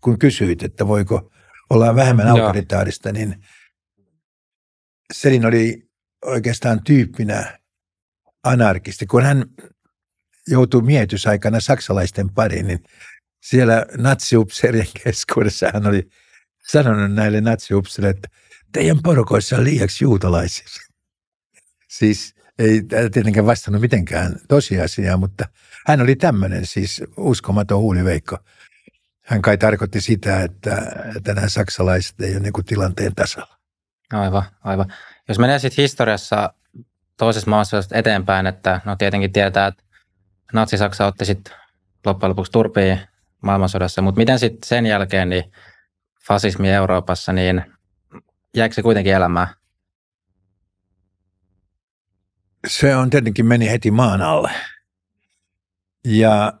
[SPEAKER 2] Kun kysyit, että voiko olla vähemmän no. autoritaarista, niin Selin oli oikeastaan tyyppinä anarkisti. Kun hän joutui miehitysaikana saksalaisten pariin, niin siellä natsiupserien keskuudessa hän oli sanonut näille natsiupsereille, että teidän porukoissa on liiaksi juutalaisia. Siis ei tietenkään vastannut mitenkään tosiasiaa, mutta hän oli tämmöinen siis uskomaton huuliveikko. Hän kai tarkoitti sitä, että tänään saksalaiset ei ole niin tilanteen tasalla.
[SPEAKER 1] Aivan, aivan. Jos menee sitten historiassa toisessa maassa eteenpäin, että no tietenkin tietää, että Natsi-Saksa otti sitten loppujen lopuksi turpiin maailmansodassa, mutta miten sitten sen jälkeen niin fasismi Euroopassa, niin jäikö se kuitenkin elämään?
[SPEAKER 2] Se on tietenkin meni heti maan alle. Ja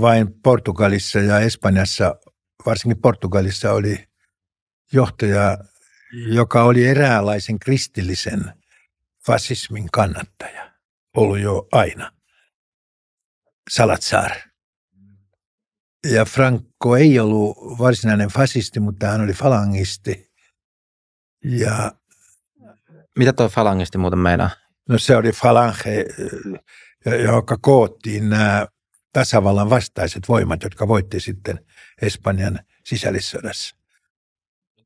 [SPEAKER 2] vain Portugalissa ja Espanjassa, varsinkin Portugalissa oli johtaja, joka oli eräänlaisen kristillisen fasismin kannattaja ollut jo aina. Salazar. Ja Franco ei ollut varsinainen fasisti, mutta hän oli falangisti. Ja
[SPEAKER 1] Mitä tuo falangisti muuten meinaa? No se oli falange,
[SPEAKER 2] joka koottiin nämä tasavallan vastaiset voimat, jotka voitti sitten Espanjan sisällissodassa.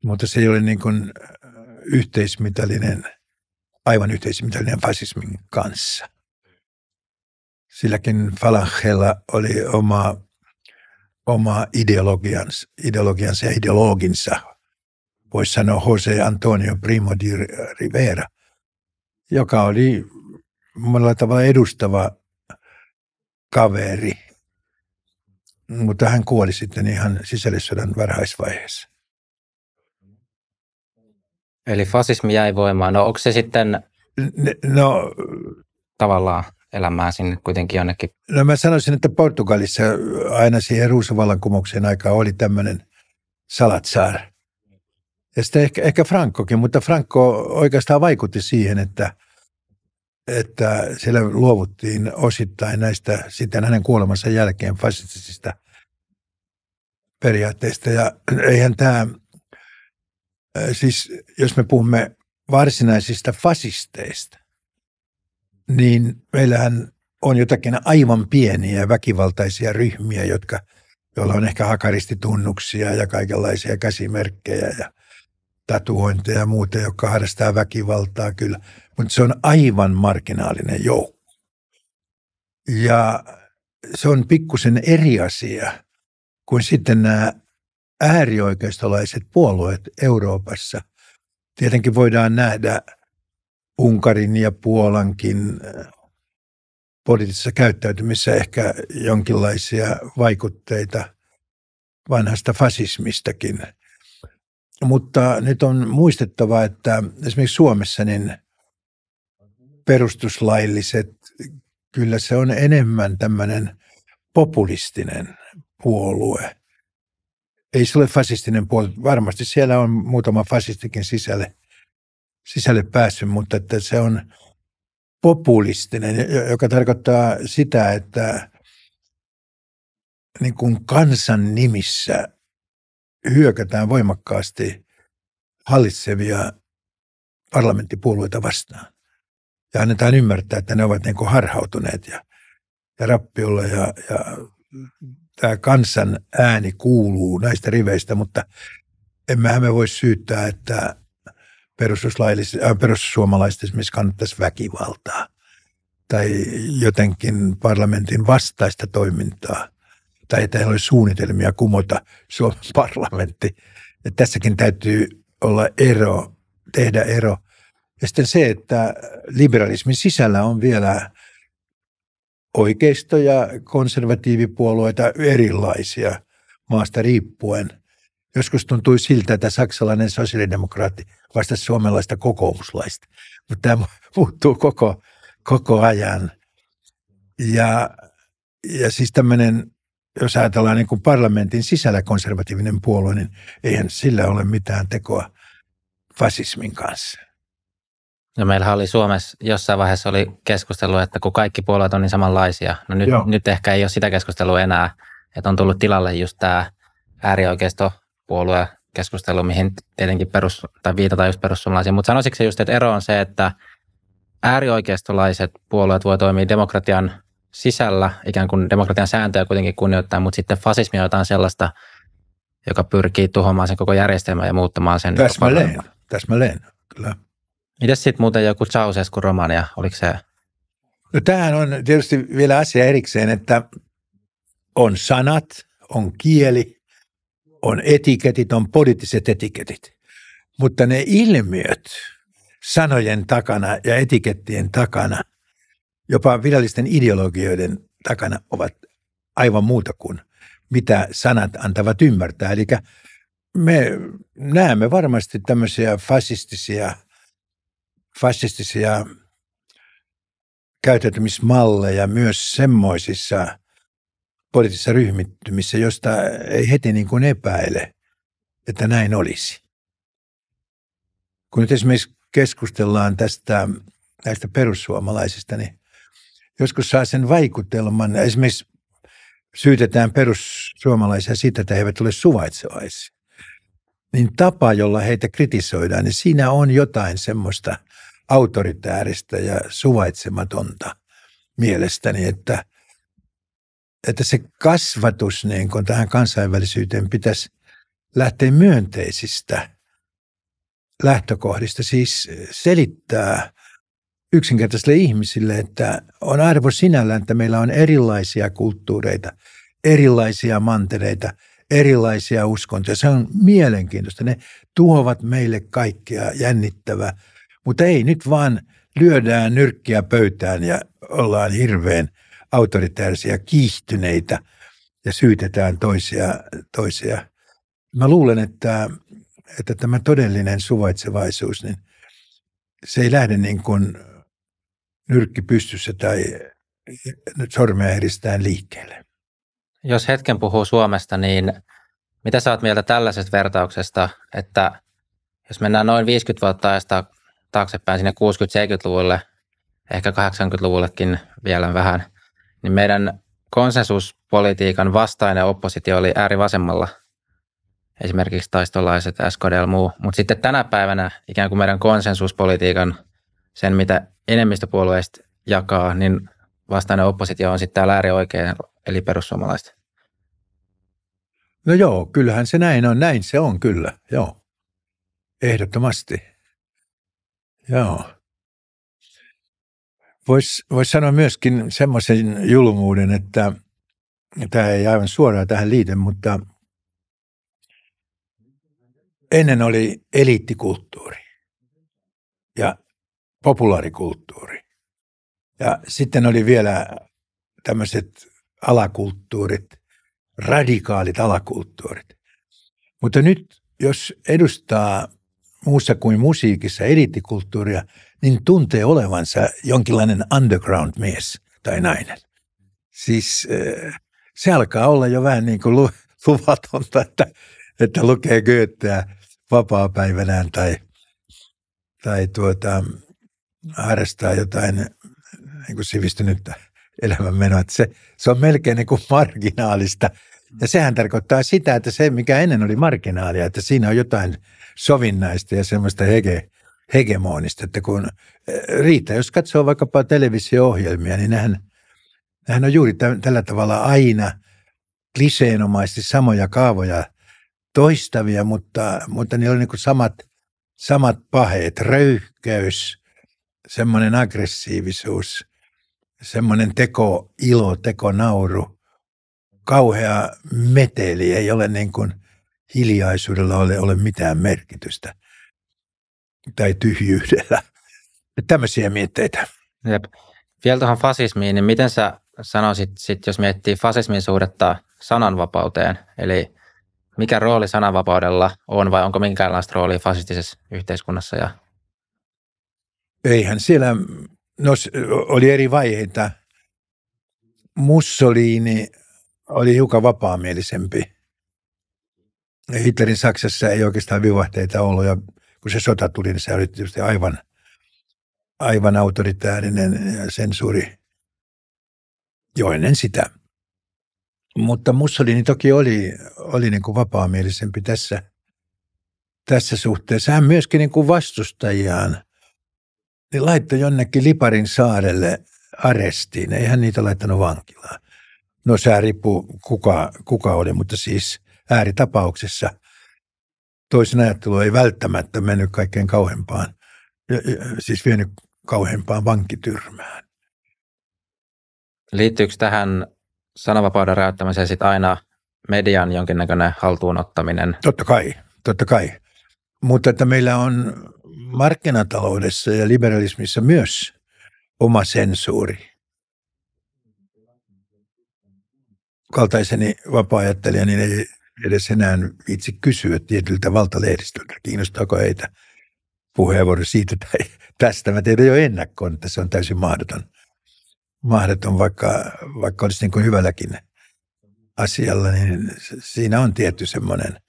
[SPEAKER 2] Mutta se ei ole niin kuin äh, yhteismitallinen, aivan yhteismitallinen fasismin kanssa silläkin falangella oli oma, oma ideologiansa, ideologiansa ja ideologinsa. Voisi sanoa Jose Antonio Primo de Rivera, joka oli monella tavalla edustava kaveri. Mutta hän kuoli sitten ihan sisällissodan varhaisvaiheessa.
[SPEAKER 1] Eli fasismi jäi voimaan. No onko se sitten... No, tavallaan elämää sinne kuitenkin jonnekin.
[SPEAKER 2] No mä sanoisin, että Portugalissa aina siihen ruusuvallankumouksen aikaan oli tämmöinen salatsaar. Ja sitten ehkä, ehkä Frankokin, mutta Franco oikeastaan vaikutti siihen, että, että siellä luovuttiin osittain näistä sitten hänen kuolemansa jälkeen fasistisista periaatteista. Ja eihän tämä, siis jos me puhumme varsinaisista fasisteista, niin meillähän on jotakin aivan pieniä väkivaltaisia ryhmiä, jotka, joilla on ehkä hakaristitunnuksia ja kaikenlaisia käsimerkkejä ja tatuointeja ja muuta, jotka harrastaa väkivaltaa kyllä. Mutta se on aivan marginaalinen joukko. Ja se on pikkusen eri asia kuin sitten nämä äärioikeistolaiset puolueet Euroopassa. Tietenkin voidaan nähdä – Unkarin ja Puolankin äh, poliittisessa käyttäytymisessä ehkä jonkinlaisia vaikutteita vanhasta fasismistakin. Mutta nyt on muistettava, että esimerkiksi Suomessa niin perustuslailliset, kyllä se on enemmän tämmöinen populistinen puolue. Ei se ole fasistinen puolue. Varmasti siellä on muutama fasistikin sisälle sisälle päässyt, mutta että se on populistinen, joka tarkoittaa sitä, että niin kuin kansan nimissä hyökätään voimakkaasti hallitsevia parlamenttipuolueita vastaan. Ja annetaan ymmärtää, että ne ovat niin kuin harhautuneet ja, ja rappiolla ja, ja tämä kansan ääni kuuluu näistä riveistä, mutta emmehän me voi syyttää, että perussuomalaisten äh, esimerkiksi kannattaisi väkivaltaa tai jotenkin parlamentin vastaista toimintaa tai että heillä olisi suunnitelmia kumota Suomen parlamentti. Ja tässäkin täytyy olla ero, tehdä ero. Ja sitten se, että liberalismin sisällä on vielä oikeisto- ja konservatiivipuolueita erilaisia maasta riippuen – Joskus tuntui siltä, että saksalainen sosiaalidemokraatti vastasi suomalaista kokoomuslaista. Mutta tämä muuttuu koko, koko ajan. Ja, ja siis tämmöinen, jos ajatellaan niin kuin parlamentin sisällä konservatiivinen puolue, niin eihän sillä ole mitään tekoa fasismin kanssa.
[SPEAKER 1] No meillähän oli Suomessa jossain vaiheessa oli keskustelu, että kun kaikki puolueet on niin samanlaisia, no nyt, nyt ehkä ei ole sitä keskustelua enää, että on tullut tilalle just tämä äärioikeisto puolue keskustelu, mihin tietenkin perus, tai viitataan just perussuomalaisiin, mutta sanoisiko se just, että ero on se, että äärioikeistolaiset puolueet voi toimia demokratian sisällä, ikään kuin demokratian sääntöjä kuitenkin kunnioittaa, mutta sitten fasismi on jotain sellaista, joka pyrkii tuhoamaan sen koko järjestelmän ja muuttamaan sen. Täsmälleen,
[SPEAKER 2] täsmälleen, kyllä.
[SPEAKER 1] Mitäs sitten muuten joku Ceausescu romania, oliko se?
[SPEAKER 2] No tämähän on tietysti vielä asia erikseen, että on sanat, on kieli, on etiketit, on poliittiset etiketit. Mutta ne ilmiöt sanojen takana ja etikettien takana, jopa virallisten ideologioiden takana, ovat aivan muuta kuin mitä sanat antavat ymmärtää. Eli me näemme varmasti tämmöisiä fasistisia, fasistisia käytetymismalleja myös semmoisissa poliittisissa ryhmittymissä, josta ei heti niin kuin epäile, että näin olisi. Kun nyt esimerkiksi keskustellaan tästä, näistä perussuomalaisista, niin joskus saa sen vaikutelman, esimerkiksi syytetään perussuomalaisia siitä, että he eivät ole suvaitsevaisia. Niin tapa, jolla heitä kritisoidaan, niin siinä on jotain semmoista autoritääristä ja suvaitsematonta mielestäni, että – että se kasvatus niin kun tähän kansainvälisyyteen pitäisi lähteä myönteisistä lähtökohdista, siis selittää yksinkertaisille ihmisille, että on arvo sinällään, että meillä on erilaisia kulttuureita, erilaisia mantereita, erilaisia uskontoja. Se on mielenkiintoista. Ne tuovat meille kaikkea jännittävää, mutta ei nyt vaan lyödään nyrkkiä pöytään ja ollaan hirveän – autoritäärisiä, kiihtyneitä ja syytetään toisia. toisia. Mä luulen, että, että tämä todellinen suvaitsevaisuus, niin se ei lähde niin kuin nyrkki pystyssä tai sormea eristään liikkeelle.
[SPEAKER 1] Jos hetken puhuu Suomesta, niin mitä sä oot mieltä tällaisesta vertauksesta, että jos mennään noin 50 vuotta ajasta taaksepäin sinne 60-70-luvulle, ehkä 80-luvullekin vielä vähän, niin meidän konsensuspolitiikan vastainen oppositio oli äärivasemmalla. Esimerkiksi taistolaiset, SKD muu. Mutta sitten tänä päivänä ikään kuin meidän konsensuspolitiikan, sen mitä enemmistöpuolueista jakaa, niin vastainen oppositio on sitten täällä äärioikein, eli perussuomalaiset.
[SPEAKER 2] No joo, kyllähän se näin on. Näin se on kyllä, joo. Ehdottomasti. Joo. Voisi vois sanoa myöskin semmoisen julmuuden, että tämä ei aivan suoraan tähän liite, mutta ennen oli eliittikulttuuri ja populaarikulttuuri. Ja sitten oli vielä tämmöiset alakulttuurit, radikaalit alakulttuurit. Mutta nyt, jos edustaa muussa kuin musiikissa eliittikulttuuria, niin tuntee olevansa jonkinlainen underground-mies tai nainen. Siis äh, se alkaa olla jo vähän niin kuin luvatonta, että, että lukee Goetheä vapaa-päivänään tai, tai tuota, harrastaa jotain äh, niin kuin sivistynyttä elämänmenoa. se, se on melkein niin kuin marginaalista. Ja sehän tarkoittaa sitä, että se, mikä ennen oli marginaalia, että siinä on jotain sovinnaista ja semmoista hege, hegemonista, että kun eh, riittää, jos katsoo vaikkapa televisio-ohjelmia, niin nehän, nehän on juuri tä- tällä tavalla aina kliseenomaisesti samoja kaavoja toistavia, mutta, mutta niillä on niin samat, samat paheet, röyhkeys, semmoinen aggressiivisuus, semmoinen teko ilo, teko nauru, kauhea meteli, ei ole niin kuin hiljaisuudella ole, ole mitään merkitystä tai tyhjyydellä. Tämmöisiä mietteitä.
[SPEAKER 1] Jep. Vielä tuohon fasismiin, niin miten sä sanoisit, sit, jos miettii fasismin suhdetta sananvapauteen, eli mikä rooli sananvapaudella on vai onko minkäänlaista roolia fasistisessa yhteiskunnassa? Ja...
[SPEAKER 2] Eihän siellä, no oli eri vaiheita. Mussolini oli hiukan vapaamielisempi. Hitlerin Saksassa ei oikeastaan vivahteita ollut ja kun se sota tuli, niin se oli tietysti aivan, aivan autoritäärinen sensuuri jo ennen sitä. Mutta Mussolini toki oli, oli niin kuin vapaamielisempi tässä, tässä suhteessa. Hän myöskin niin kuin vastustajiaan niin laittoi jonnekin Liparin saarelle arestiin. Ei hän niitä laittanut vankilaan. No se riippuu kuka, kuka oli, mutta siis ääritapauksessa – toisen ajattelu ei välttämättä mennyt kaikkein kauempaan, siis vienyt kauempaan vankityrmään.
[SPEAKER 1] Liittyykö tähän sananvapauden rajoittamiseen sitten aina median jonkinnäköinen haltuunottaminen? Totta kai,
[SPEAKER 2] totta kai. Mutta että meillä on markkinataloudessa ja liberalismissa myös oma sensuuri. Kaltaiseni vapaa niin ei edes enää itse kysyä tietyltä valtalehdistöltä, kiinnostaako heitä puheenvuoro siitä tai tästä. Mä teidän jo ennakkoon, että se on täysin mahdoton, mahdoton vaikka, vaikka olisi niin kuin hyvälläkin asialla, niin siinä on tietty semmoinen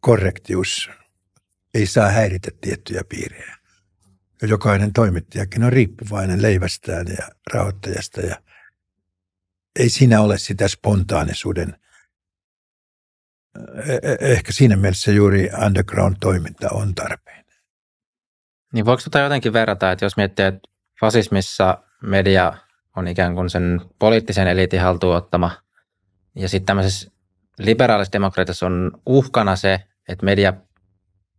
[SPEAKER 2] korrektius. Ei saa häiritä tiettyjä piirejä. jokainen toimittajakin on riippuvainen leivästään ja rahoittajasta ja ei siinä ole sitä spontaanisuuden – E, e, ehkä siinä mielessä juuri underground-toiminta on tarpeen.
[SPEAKER 1] Niin voiko tätä tota jotenkin verrata, että jos miettii, että fasismissa media on ikään kuin sen poliittisen eliitin haltuun ottama, ja sitten tämmöisessä liberaalisdemokratiassa on uhkana se, että media,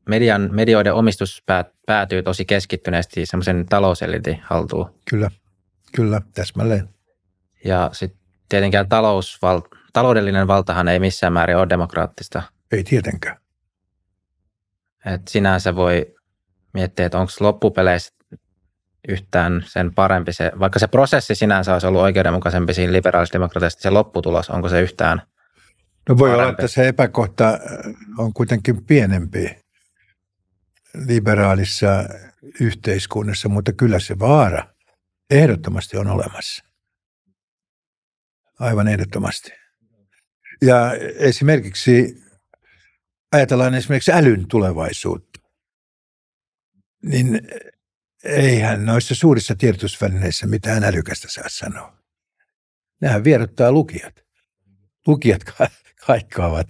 [SPEAKER 1] median, medioiden omistus päät, päätyy tosi keskittyneesti semmoisen talouseliitin haltuun.
[SPEAKER 2] Kyllä, kyllä, täsmälleen.
[SPEAKER 1] Ja sitten tietenkään talousval, taloudellinen valtahan ei missään määrin ole demokraattista. Ei tietenkään. Et sinänsä voi miettiä, että onko loppupeleissä yhtään sen parempi se, vaikka se prosessi sinänsä olisi ollut oikeudenmukaisempi siinä liberaalisdemokratiasta, se lopputulos, onko se yhtään
[SPEAKER 2] No voi parempi? olla, että se epäkohta äh, on kuitenkin pienempi liberaalissa yhteiskunnassa, mutta kyllä se vaara ehdottomasti on olemassa. Aivan ehdottomasti. Ja esimerkiksi ajatellaan esimerkiksi älyn tulevaisuutta, niin eihän noissa suurissa tiedotusvälineissä mitään älykästä saa sanoa. Nämähän vierottaa lukijat. Lukijat ka- kaikkaavat.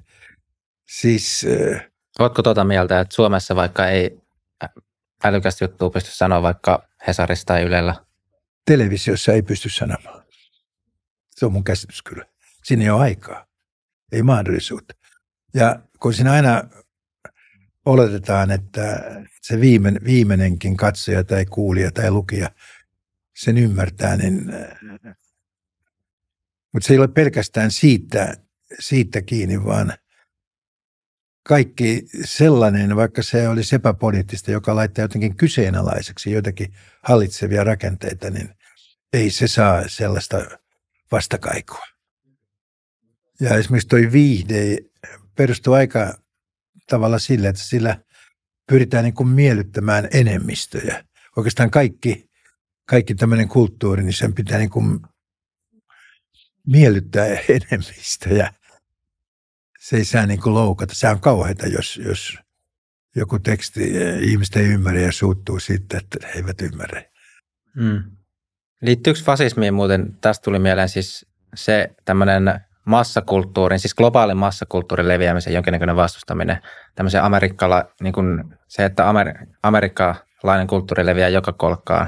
[SPEAKER 2] Siis, äh,
[SPEAKER 1] Oletko tuota mieltä, että Suomessa vaikka ei älykästä juttua pysty sanoa vaikka hesarista tai Ylellä?
[SPEAKER 2] Televisiossa ei pysty sanomaan. Se on mun käsitys kyllä. Siinä ei ole aikaa ei mahdollisuutta. Ja kun siinä aina oletetaan, että se viimeinen, viimeinenkin katsoja tai kuulija tai lukija sen ymmärtää, niin, mutta se ei ole pelkästään siitä, siitä kiinni, vaan kaikki sellainen, vaikka se oli sepäpoliittista, joka laittaa jotenkin kyseenalaiseksi joitakin hallitsevia rakenteita, niin ei se saa sellaista vastakaikua. Ja esimerkiksi toi viihde perustuu aika tavalla sille, että sillä pyritään niin kuin miellyttämään enemmistöjä. Oikeastaan kaikki, kaikki tämmöinen kulttuuri, niin sen pitää niin kuin miellyttää enemmistöjä. Se ei saa niin kuin loukata. Se on kauheita, jos, jos joku teksti eh, ihmistä ei ymmärrä ja suuttuu siitä, että he eivät ymmärrä. Mm.
[SPEAKER 1] Liittyykö fasismiin muuten, tästä tuli mieleen siis se tämmöinen massakulttuurin, siis globaalin massakulttuurin leviämisen jonkinnäköinen vastustaminen. Tämmöisen amerikkala, niin kuin se, että Amer- amerikkalainen kulttuuri leviää joka kolkkaan.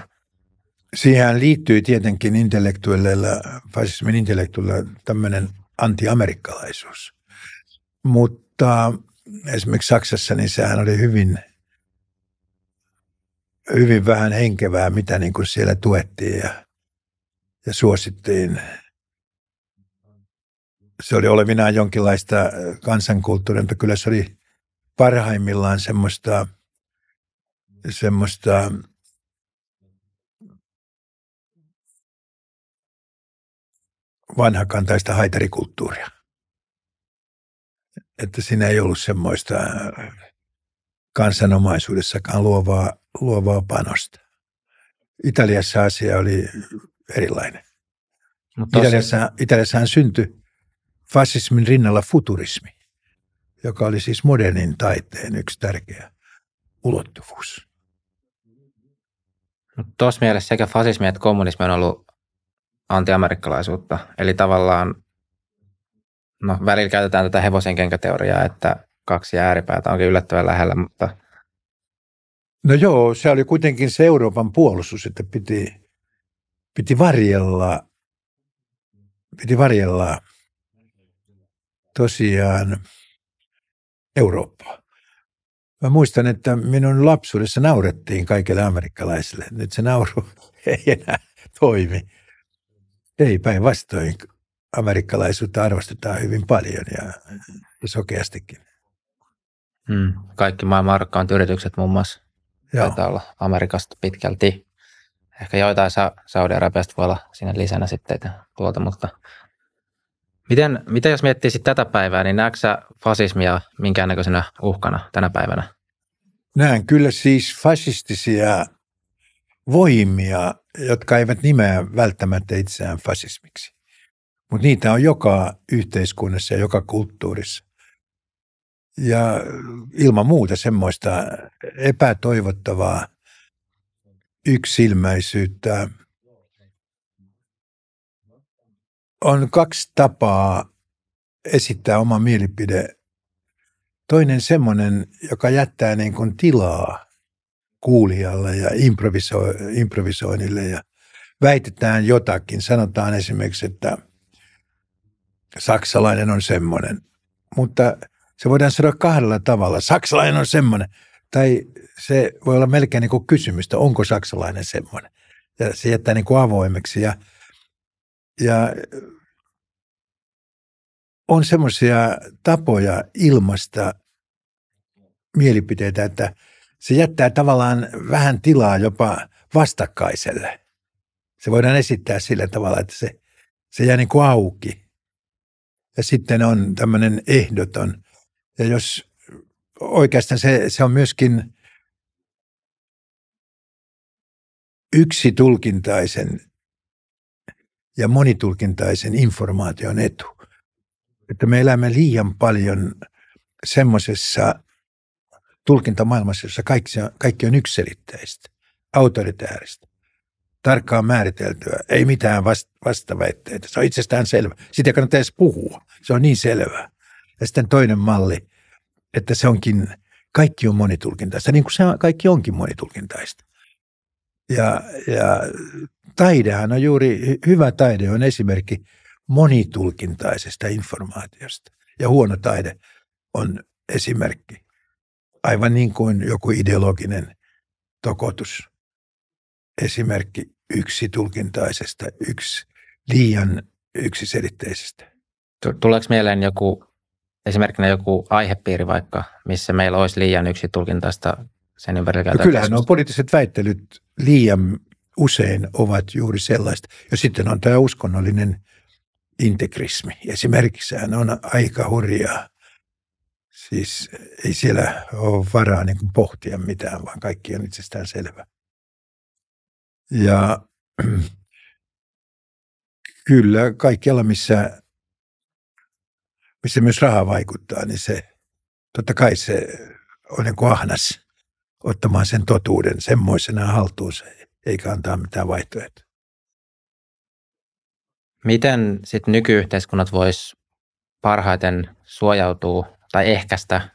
[SPEAKER 2] Siihen liittyy tietenkin intellektuelleilla, fasismin intellektuilla tämmöinen antiamerikkalaisuus. Mutta esimerkiksi Saksassa, niin sehän oli hyvin, hyvin vähän henkevää, mitä niin kuin siellä tuettiin ja, ja suosittiin – se oli olevinaan jonkinlaista äh, kansankulttuuria, mutta kyllä se oli parhaimmillaan semmoista, semmoista vanhakantaista haitarikulttuuria. Että siinä ei ollut semmoista äh, kansanomaisuudessakaan luovaa, luovaa panosta. Italiassa asia oli erilainen. Mutta Italiassa, Italiassahan syntyi fasismin rinnalla futurismi, joka oli siis modernin taiteen yksi tärkeä ulottuvuus.
[SPEAKER 1] No, tuossa mielessä sekä fasismi että kommunismi on ollut antiamerikkalaisuutta. Eli tavallaan, no välillä käytetään tätä hevosen kenkäteoriaa, että kaksi ääripäätä onkin yllättävän lähellä, mutta...
[SPEAKER 2] No joo, se oli kuitenkin se Euroopan puolustus, että piti, piti varjella, piti varjella tosiaan Eurooppaa. Mä muistan, että minun lapsuudessa naurettiin kaikille amerikkalaisille. Nyt se nauru ei enää toimi. Ei päinvastoin. Amerikkalaisuutta arvostetaan hyvin paljon ja sokeastikin.
[SPEAKER 1] Mm, kaikki maailman arvokkaimmat yritykset muun muassa Joo. taitaa olla Amerikasta pitkälti. Ehkä joitain Saudi-Arabiasta voi olla siinä lisänä sitten tuolta, mutta Miten, mitä jos miettii sit tätä päivää, niin näetkö sä fasismia minkäännäköisenä uhkana tänä päivänä? Näen kyllä siis
[SPEAKER 2] fasistisia voimia, jotka eivät nimeä välttämättä itseään fasismiksi. Mutta niitä on joka yhteiskunnassa ja joka kulttuurissa. Ja ilman muuta semmoista epätoivottavaa yksilmäisyyttä, on kaksi tapaa esittää oma mielipide. Toinen semmoinen, joka jättää niin kuin tilaa kuulijalle ja improviso- improvisoinnille ja väitetään jotakin. Sanotaan esimerkiksi, että saksalainen on semmoinen, mutta se voidaan sanoa kahdella tavalla. Saksalainen on semmoinen. Tai se voi olla melkein niin kuin kysymystä, onko saksalainen semmoinen. Ja se jättää niin kuin avoimeksi. Ja ja äh, on semmoisia tapoja ilmaista mielipiteitä, että se jättää tavallaan vähän tilaa jopa vastakkaiselle. Se voidaan esittää sillä tavalla, että se, se jää niin kuin auki. Ja sitten on tämmöinen ehdoton. Ja jos oikeastaan se, se on myöskin yksi tulkintaisen ja monitulkintaisen informaation etu. Että me elämme liian paljon semmoisessa tulkintamaailmassa, jossa kaikki, kaikki on yksiselitteistä, autoritääristä, tarkkaan määriteltyä, ei mitään vasta- vastaväitteitä. Se on itsestään selvä. Sitä kannattaa edes puhua. Se on niin selvä, Ja sitten toinen malli, että se onkin, kaikki on monitulkintaista, niin kuin se kaikki onkin monitulkintaista. Ja, ja taidehan on juuri, hyvä taide on esimerkki monitulkintaisesta informaatiosta. Ja huono taide on esimerkki, aivan niin kuin joku ideologinen tokotus. Esimerkki yksitulkintaisesta, yksi,
[SPEAKER 1] liian yksiselitteisestä. Tuleeko mieleen joku, esimerkkinä joku aihepiiri vaikka, missä meillä olisi liian yksitulkintaista sen ympärillä no Kyllähän on
[SPEAKER 2] poliittiset väittelyt liian usein ovat juuri sellaista. Ja sitten on tämä uskonnollinen integrismi. Esimerkiksi on aika hurjaa. Siis ei siellä ole varaa niin kuin pohtia mitään, vaan kaikki on itsestään selvä. Ja kyllä kaikkialla, missä, missä myös raha vaikuttaa, niin se totta kai se on niin kuin ahnas ottamaan sen totuuden semmoisena haltuunsa eikä antaa mitään vaihtoehtoja.
[SPEAKER 1] Miten sitten nykyyhteiskunnat vois parhaiten suojautua tai ehkäistä,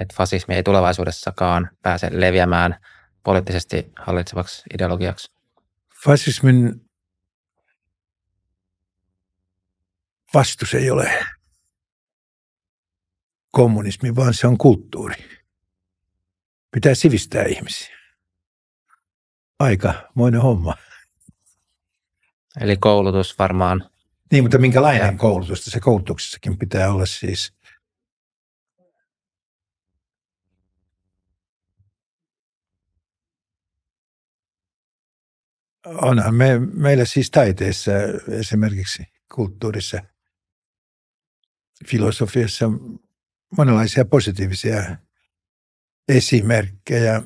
[SPEAKER 1] että fasismi ei tulevaisuudessakaan pääse leviämään poliittisesti hallitsevaksi ideologiaksi?
[SPEAKER 2] Fasismin vastus ei ole kommunismi, vaan se on kulttuuri. Pitää sivistää ihmisiä aika moinen homma.
[SPEAKER 1] Eli koulutus varmaan.
[SPEAKER 2] Niin, mutta minkälainen koulutus se koulutuksessakin pitää olla siis. Onhan me, meillä siis taiteessa esimerkiksi kulttuurissa, filosofiassa monenlaisia positiivisia esimerkkejä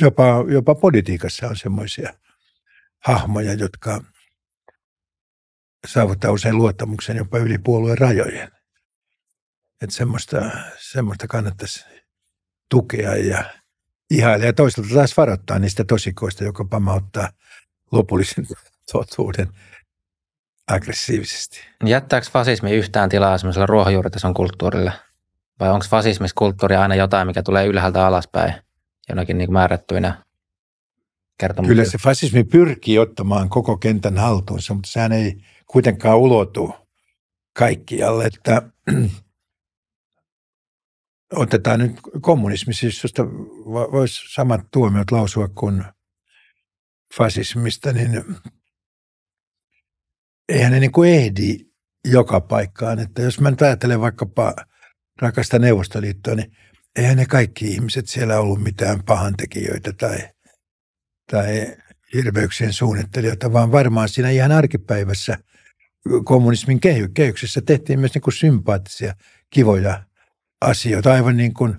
[SPEAKER 2] jopa, jopa politiikassa on semmoisia hahmoja, jotka saavuttaa usein luottamuksen jopa yli puolueen rajojen. Että semmoista, semmoista kannattaisi tukea ja ihailla ja toisaalta taas varoittaa niistä tosikoista, joka pamauttaa lopullisen totuuden aggressiivisesti.
[SPEAKER 1] Jättääkö fasismi yhtään tilaa semmoiselle ruohonjuuritason kulttuurille? Vai onko fasismiskulttuuri aina jotain, mikä tulee ylhäältä alaspäin? jonakin niin määrättyinä kertomuksina. Kyllä
[SPEAKER 2] se fasismi pyrkii ottamaan koko kentän haltuunsa, mutta sehän ei kuitenkaan ulotu kaikkialle, että otetaan nyt kommunismi, siis josta voisi samat tuomiot lausua kuin fasismista, niin eihän ne niin kuin ehdi joka paikkaan. Että jos mä nyt ajattelen vaikkapa rakasta Neuvostoliittoa, niin eihän ne kaikki ihmiset siellä ollut mitään pahantekijöitä tai, tai hirveyksien suunnittelijoita, vaan varmaan siinä ihan arkipäivässä kommunismin kehy, kehyksessä tehtiin myös niin kuin sympaattisia, kivoja asioita, aivan niin kuin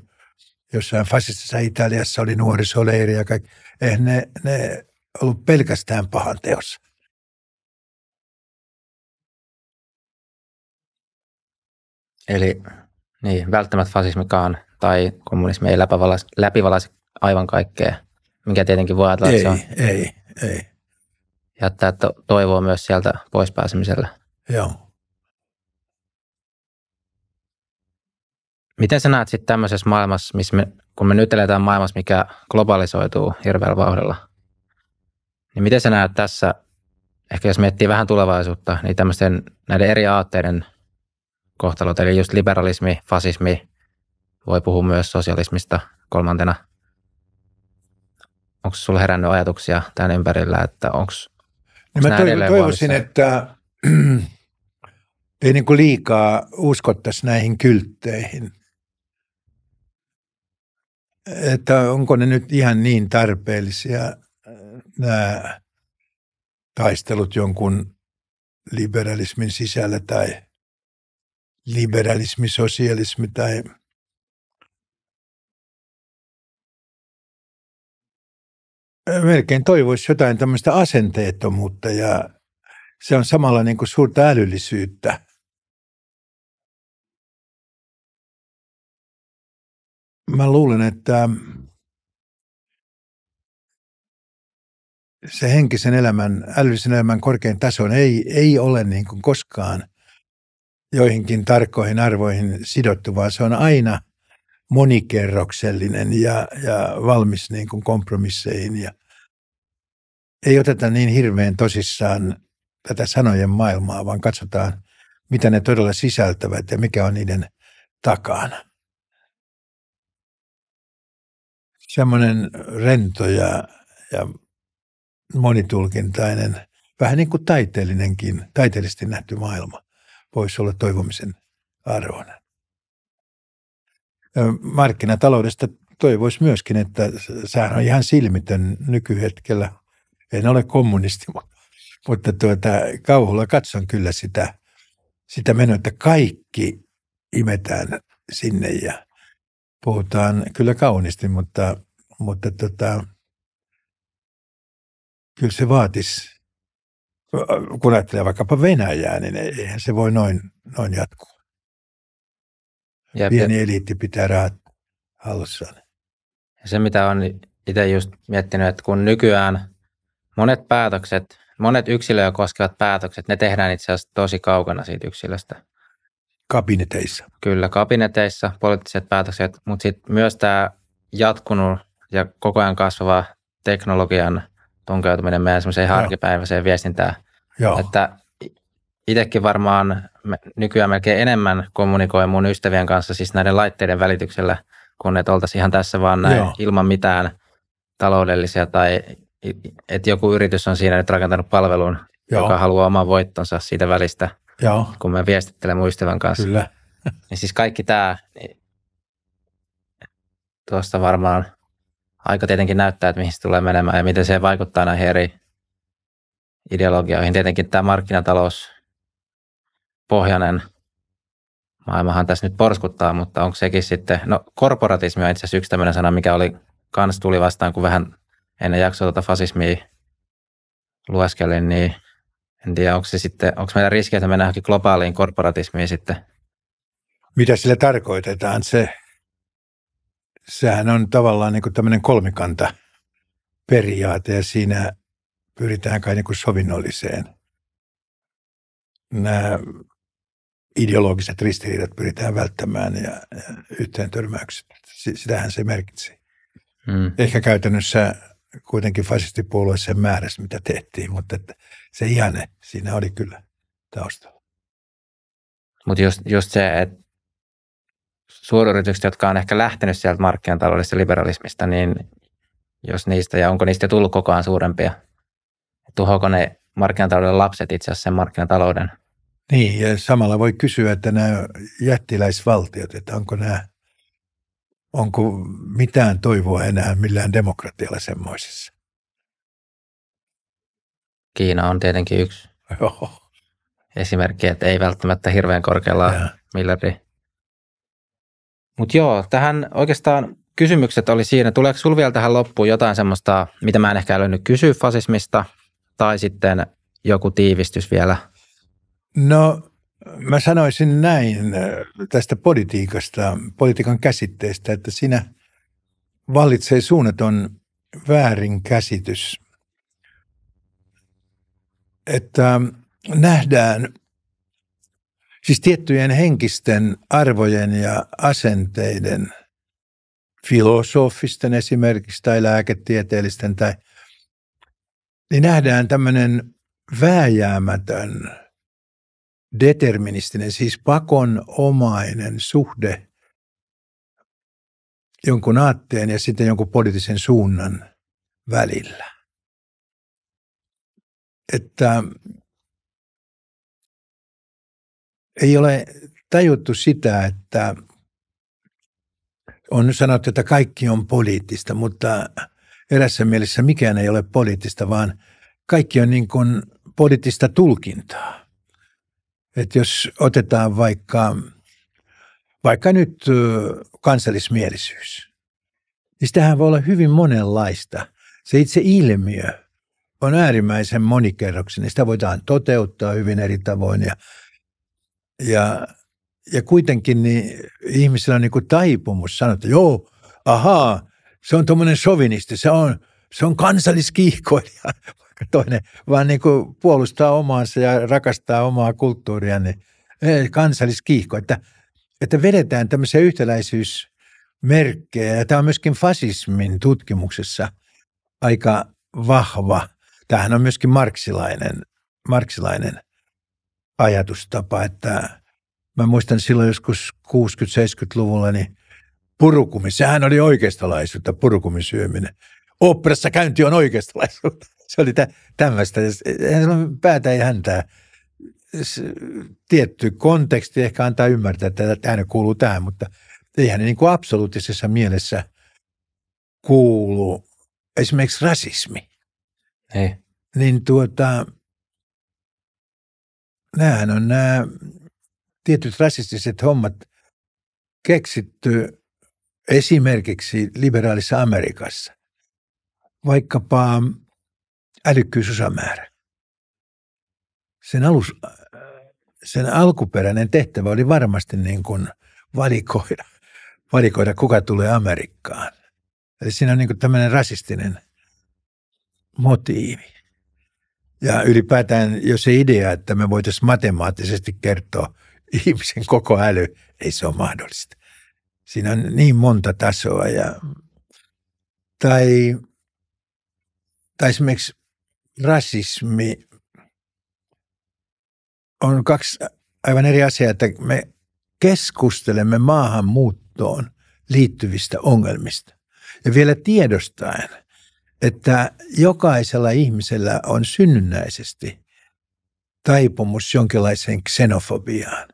[SPEAKER 2] jossain fasistisessa Italiassa oli nuorisoleiri ja kaikki. Eihän ne, ne ollut pelkästään pahan teossa.
[SPEAKER 1] Eli niin, välttämättä fasismikaan tai kommunismi ei läpivalaisi, aivan kaikkea, mikä tietenkin voi ajatella, ei, se on.
[SPEAKER 2] Ei, ei,
[SPEAKER 1] Jättää to- toivoa myös sieltä pois pääsemisellä. Joo. Miten sä näet sitten tämmöisessä maailmassa, missä me, kun me nyt eletään maailmassa, mikä globalisoituu hirveällä vauhdilla, niin miten sä näet tässä, ehkä jos miettii vähän tulevaisuutta, niin tämmöisten näiden eri aatteiden kohtalot, eli just liberalismi, fasismi, voi puhua myös sosialismista kolmantena. Onko sulla herännyt ajatuksia tämän ympärillä, että onko no Mä toiv- toivoisin,
[SPEAKER 2] että ei niin kuin liikaa uskottaisi näihin kyltteihin. Että onko ne nyt ihan niin tarpeellisia nämä taistelut jonkun liberalismin sisällä tai liberalismi, sosialismi tai – melkein toivoisi jotain tämmöistä asenteettomuutta ja se on samalla niin kuin suurta älyllisyyttä. Mä luulen, että se henkisen elämän, älyllisen elämän korkein taso ei, ei ole niin kuin koskaan joihinkin tarkkoihin arvoihin sidottu, vaan se on aina – monikerroksellinen ja, ja valmis niin kuin kompromisseihin. Ja ei oteta niin hirveän tosissaan tätä sanojen maailmaa, vaan katsotaan, mitä ne todella sisältävät ja mikä on niiden takana. Semmoinen rento ja, ja monitulkintainen, vähän niin kuin taiteellinenkin, taiteellisesti nähty maailma voisi olla toivomisen arvoinen markkinataloudesta toivoisi myöskin, että sehän on ihan silmitön nykyhetkellä. En ole kommunisti, mutta tuota, kauhulla katson kyllä sitä, sitä menoa, että kaikki imetään sinne ja puhutaan kyllä kauniisti, mutta, mutta tota, kyllä se vaatisi, kun ajattelee vaikkapa Venäjää, niin eihän se voi noin, noin jatkua. Jep, pieni jep. eliitti pitää rahat hallussaan.
[SPEAKER 1] Se mitä on itse just miettinyt, että kun nykyään monet päätökset, monet yksilöä koskevat päätökset, ne tehdään itse asiassa tosi kaukana siitä yksilöstä. Kabineteissa. Kyllä, kabineteissa poliittiset päätökset, mutta sitten myös tämä jatkunut ja koko ajan kasvava teknologian tunkeutuminen meidän semmoiseen harkipäiväiseen viestintään. Joo. Että itsekin varmaan nykyään melkein enemmän kommunikoin mun ystävien kanssa siis näiden laitteiden välityksellä, kun et oltaisiin ihan tässä vaan näin ilman mitään taloudellisia tai että joku yritys on siinä nyt rakentanut palvelun, Joo. joka haluaa oman voittonsa siitä välistä, Joo. kun me viestittelemme ystävän kanssa. Kyllä. Niin siis kaikki tämä, niin tuosta varmaan aika tietenkin näyttää, että mihin se tulee menemään ja miten se vaikuttaa näihin eri ideologioihin. Tietenkin tämä markkinatalous pohjainen maailmahan tässä nyt porskuttaa, mutta onko sekin sitten, no korporatismi on itse asiassa yksi tämmöinen sana, mikä oli, kans tuli vastaan, kun vähän ennen jaksoa tuota fasismia lueskelin, niin en tiedä, onko, se sitten, onko meillä riski, että mennään globaaliin korporatismiin sitten.
[SPEAKER 2] Mitä sillä tarkoitetaan? Se, sehän on tavallaan niin kuin tämmöinen kolmikanta periaate ja siinä pyritään kai niin kuin sovinnolliseen. Nämä ideologiset ristiriidat pyritään välttämään ja yhteen törmäykset. Sitähän se merkitsi. Mm. Ehkä käytännössä kuitenkin fasistipuolue sen määrässä, mitä tehtiin, mutta että se ihanne siinä oli kyllä taustalla.
[SPEAKER 1] Mutta just, just se, että suuryritykset, jotka on ehkä lähtenyt sieltä markkinataloudesta liberalismista, niin jos niistä ja onko niistä tullut koko ajan suurempia, tuhoako ne markkinatalouden lapset itse asiassa sen markkinatalouden
[SPEAKER 2] niin, ja samalla voi kysyä, että nämä jättiläisvaltiot, että onko nämä, onko mitään toivoa enää millään demokratialla semmoisessa.
[SPEAKER 1] Kiina on tietenkin yksi Joo. esimerkki, että ei välttämättä hirveän korkealla ja. miljardi. Mutta joo, tähän oikeastaan kysymykset oli siinä. Tuleeko sinulla vielä tähän loppuun jotain semmoista, mitä mä en ehkä älynyt kysyä fasismista, tai sitten joku tiivistys vielä –
[SPEAKER 2] No mä sanoisin näin äh, tästä politiikasta, politiikan käsitteestä, että siinä vallitsee suunnaton väärinkäsitys. Että ähm, nähdään siis tiettyjen henkisten arvojen ja asenteiden, filosofisten esimerkiksi tai lääketieteellisten, tai, niin nähdään tämmöinen vääjäämätön – deterministinen, siis pakonomainen suhde jonkun aatteen ja sitten jonkun poliittisen suunnan välillä. Että ei ole tajuttu sitä, että on sanottu, että kaikki on poliittista, mutta erässä mielessä mikään ei ole poliittista, vaan kaikki on niin kuin poliittista tulkintaa. Että jos otetaan vaikka, vaikka nyt kansallismielisyys, niin sitähän voi olla hyvin monenlaista. Se itse ilmiö on äärimmäisen monikerroksinen. Sitä voidaan toteuttaa hyvin eri tavoin ja, ja, ja kuitenkin niin ihmisillä on niin kuin taipumus sanoa, että joo, ahaa, se on tuommoinen sovinisti, se on, se on kansalliskiihkoilija toinen, vaan niin kuin puolustaa omaansa ja rakastaa omaa kulttuuria, niin eh, kansalliskiihko, että, että vedetään tämmöisiä yhtäläisyysmerkkejä. Ja tämä on myöskin fasismin tutkimuksessa aika vahva. Tämähän on myöskin marksilainen, marksilainen ajatustapa, että mä muistan silloin joskus 60-70-luvulla, niin purukumi, sehän oli oikeistolaisuutta, purukumisyöminen. syöminen. Oopperassa käynti on oikeistolaisuutta se oli tä, tämmöistä. Hän sanoi päätä ei häntää. tietty konteksti ehkä antaa ymmärtää, että hän kuuluu tähän, mutta ei hän niin kuin absoluuttisessa mielessä kuulu esimerkiksi rasismi. Ei. Niin tuota, näähän on nämä tietyt rasistiset hommat keksitty esimerkiksi liberaalissa Amerikassa. Vaikkapa älykkyysosan määrä. Sen, alus, sen alkuperäinen tehtävä oli varmasti niin kuin valikoida, valikoida, kuka tulee Amerikkaan. Eli siinä on niin kuin tämmöinen rasistinen motiivi. Ja ylipäätään jo se idea, että me voitaisiin matemaattisesti kertoa ihmisen koko äly, ei se ole mahdollista. Siinä on niin monta tasoa. Ja, tai, tai esimerkiksi rasismi on kaksi aivan eri asiaa, että me keskustelemme maahanmuuttoon liittyvistä ongelmista. Ja vielä tiedostaen, että jokaisella ihmisellä on synnynnäisesti taipumus jonkinlaiseen xenofobiaan.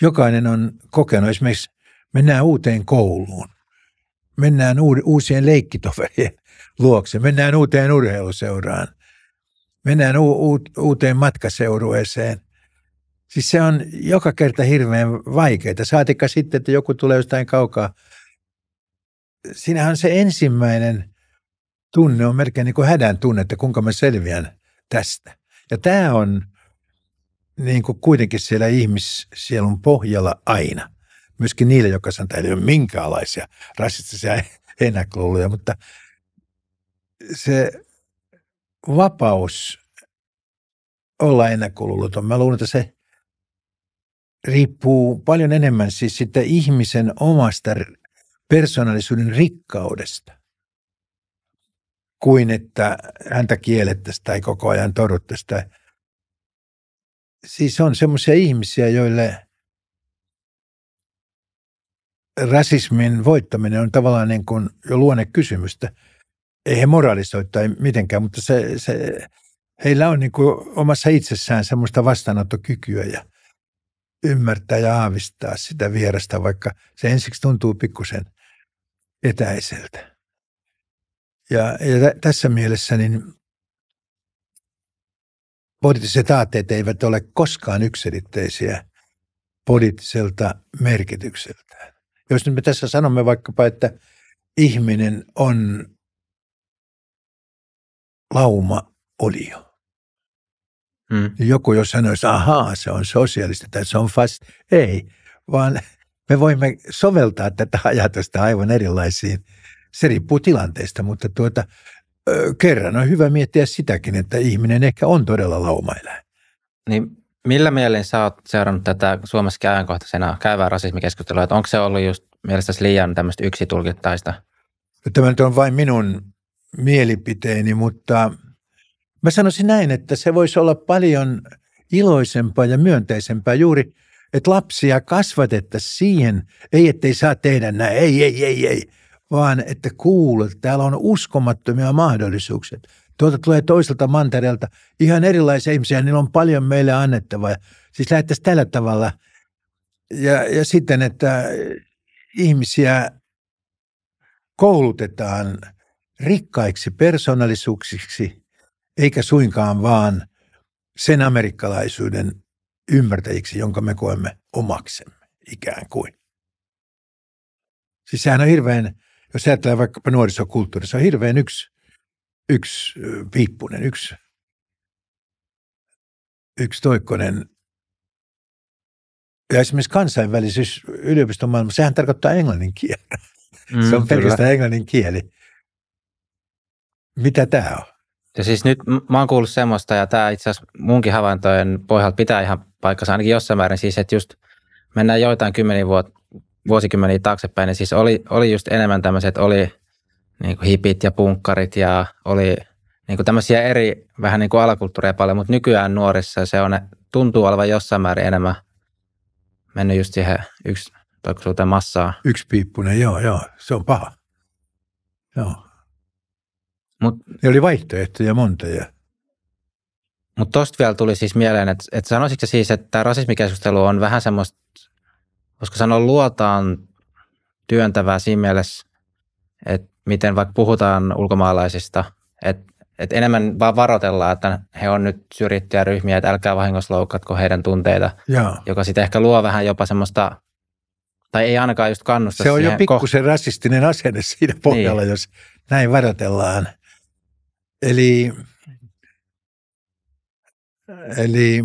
[SPEAKER 2] Jokainen on kokenut, esimerkiksi mennään uuteen kouluun, mennään uusien leikkitoverien luokse, mennään uuteen urheiluseuraan – mennään u- u- uuteen matkaseurueeseen. Siis se on joka kerta hirveän vaikeaa. Saatikka sitten, että joku tulee jostain kaukaa. Siinähän on se ensimmäinen tunne, on melkein niin kuin hädän tunne, että kuinka mä selviän tästä. Ja tämä on niin kuin kuitenkin siellä ihmissielun pohjalla aina. Myöskin niille, jotka sanoo, että ei ole minkäänlaisia rasistisia ennakkoluuloja, mutta se vapaus olla ennakkoluuloton. Mä luulen, että se riippuu paljon enemmän siis sitä ihmisen omasta persoonallisuuden rikkaudesta kuin että häntä kiellettäisiin tai koko ajan toruttaisiin. Siis on semmoisia ihmisiä, joille rasismin voittaminen on tavallaan niin kuin jo luonne kysymystä – ei he moralisoi tai mitenkään, mutta se, se, heillä on niin kuin omassa itsessään semmoista vastaanottokykyä ja ymmärtää ja aavistaa sitä vierasta, vaikka se ensiksi tuntuu pikkusen etäiseltä. Ja, ja t- tässä mielessä niin poliittiset aatteet eivät ole koskaan yksilitteisiä poliittiselta merkitykseltään. Jos nyt me tässä sanomme vaikkapa, että ihminen on lauma oli jo. Hmm. Joku jos sanoisi, ahaa, se on sosiaalista tai se on fast. Ei, vaan me voimme soveltaa tätä ajatusta aivan erilaisiin. Se riippuu tilanteesta, mutta tuota, kerran on hyvä miettiä sitäkin, että ihminen ehkä on todella laumaeläin.
[SPEAKER 1] Niin millä mielin sä oot seurannut tätä Suomessakin ajankohtaisena käyvää rasismikeskustelua, että onko se ollut just mielestäsi liian tämmöistä yksitulkittaista?
[SPEAKER 2] Tämä nyt on vain minun mielipiteeni, mutta mä sanoisin näin, että se voisi olla paljon iloisempaa ja myönteisempää juuri, että lapsia kasvatettaisiin siihen, ei ettei saa tehdä näin, ei, ei, ei, ei, vaan että kuulet, täällä on uskomattomia mahdollisuuksia. Tuolta tulee toiselta mantereelta ihan erilaisia ihmisiä, niillä on paljon meille annettavaa. Siis lähettäisiin tällä tavalla. Ja, ja sitten, että ihmisiä koulutetaan – rikkaiksi persoonallisuuksiksi, eikä suinkaan vaan sen amerikkalaisuuden ymmärtäjiksi, jonka me koemme omaksemme ikään kuin. Siis sehän on hirveän, jos ajatellaan vaikkapa nuorisokulttuuri, se on hirveän yksi, yksi viippunen, yksi, yksi toikkonen. Ja esimerkiksi kansainvälisyys yliopistomaailma, sehän tarkoittaa englannin kieltä.
[SPEAKER 1] Mm, se on mm, pelkästään
[SPEAKER 2] englannin kieli. Mitä tämä on?
[SPEAKER 1] Ja siis nyt mä oon kuullut semmoista, ja tämä itse asiassa munkin havaintojen pohjalta pitää ihan paikkansa, ainakin jossain määrin siis, että just mennään joitain kymmeniä vuot, vuosikymmeniä taaksepäin, niin siis oli, oli just enemmän tämmöiset, oli niin kuin hipit ja punkkarit ja oli niin kuin tämmöisiä eri vähän niin kuin alakulttuureja paljon, mutta nykyään nuorissa se on, tuntuu olevan jossain määrin enemmän mennyt just siihen yksi, toiko massaa.
[SPEAKER 2] Yksi piippunen, joo, joo, se on paha. Joo, Mut, ne oli vaihtoehtoja monta.
[SPEAKER 1] Mutta tuosta vielä tuli siis mieleen, että, et sanoisitko siis, että tämä rasismikeskustelu on vähän semmoista, koska sanoa luotaan työntävää siinä mielessä, että miten vaikka puhutaan ulkomaalaisista, että, et enemmän vaan varoitellaan, että he on nyt ryhmiä, että älkää vahingossa loukatko heidän tunteita, Jaa. joka sitten ehkä luo vähän jopa semmoista, tai ei ainakaan just kannusta Se on jo
[SPEAKER 2] pikkusen koht- rasistinen asenne siinä pohjalla, niin. jos näin varoitellaan – Eli, eli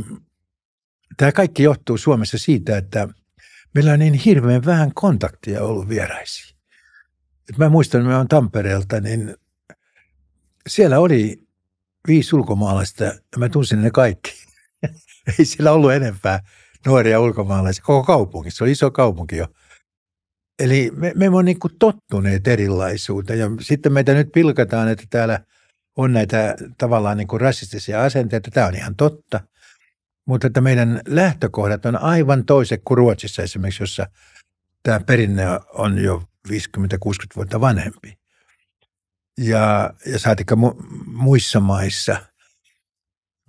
[SPEAKER 2] tämä kaikki johtuu Suomessa siitä, että meillä on niin hirveän vähän kontaktia ollut vieraisiin. Et mä muistan, että mä olen Tampereelta, niin siellä oli viisi ulkomaalaista ja mä tunsin ne kaikki. Ei siellä ollut enempää nuoria ulkomaalaisia koko kaupungissa. Se oli iso kaupunki jo. Eli me, me olemme niin tottuneet erilaisuuteen ja sitten meitä nyt pilkataan, että täällä – on näitä tavallaan niin kuin rasistisia asenteita. Tämä on ihan totta. Mutta että meidän lähtökohdat on aivan toiset kuin Ruotsissa esimerkiksi, jossa tämä perinne on jo 50-60 vuotta vanhempi. Ja, ja saatikka mu- muissa maissa.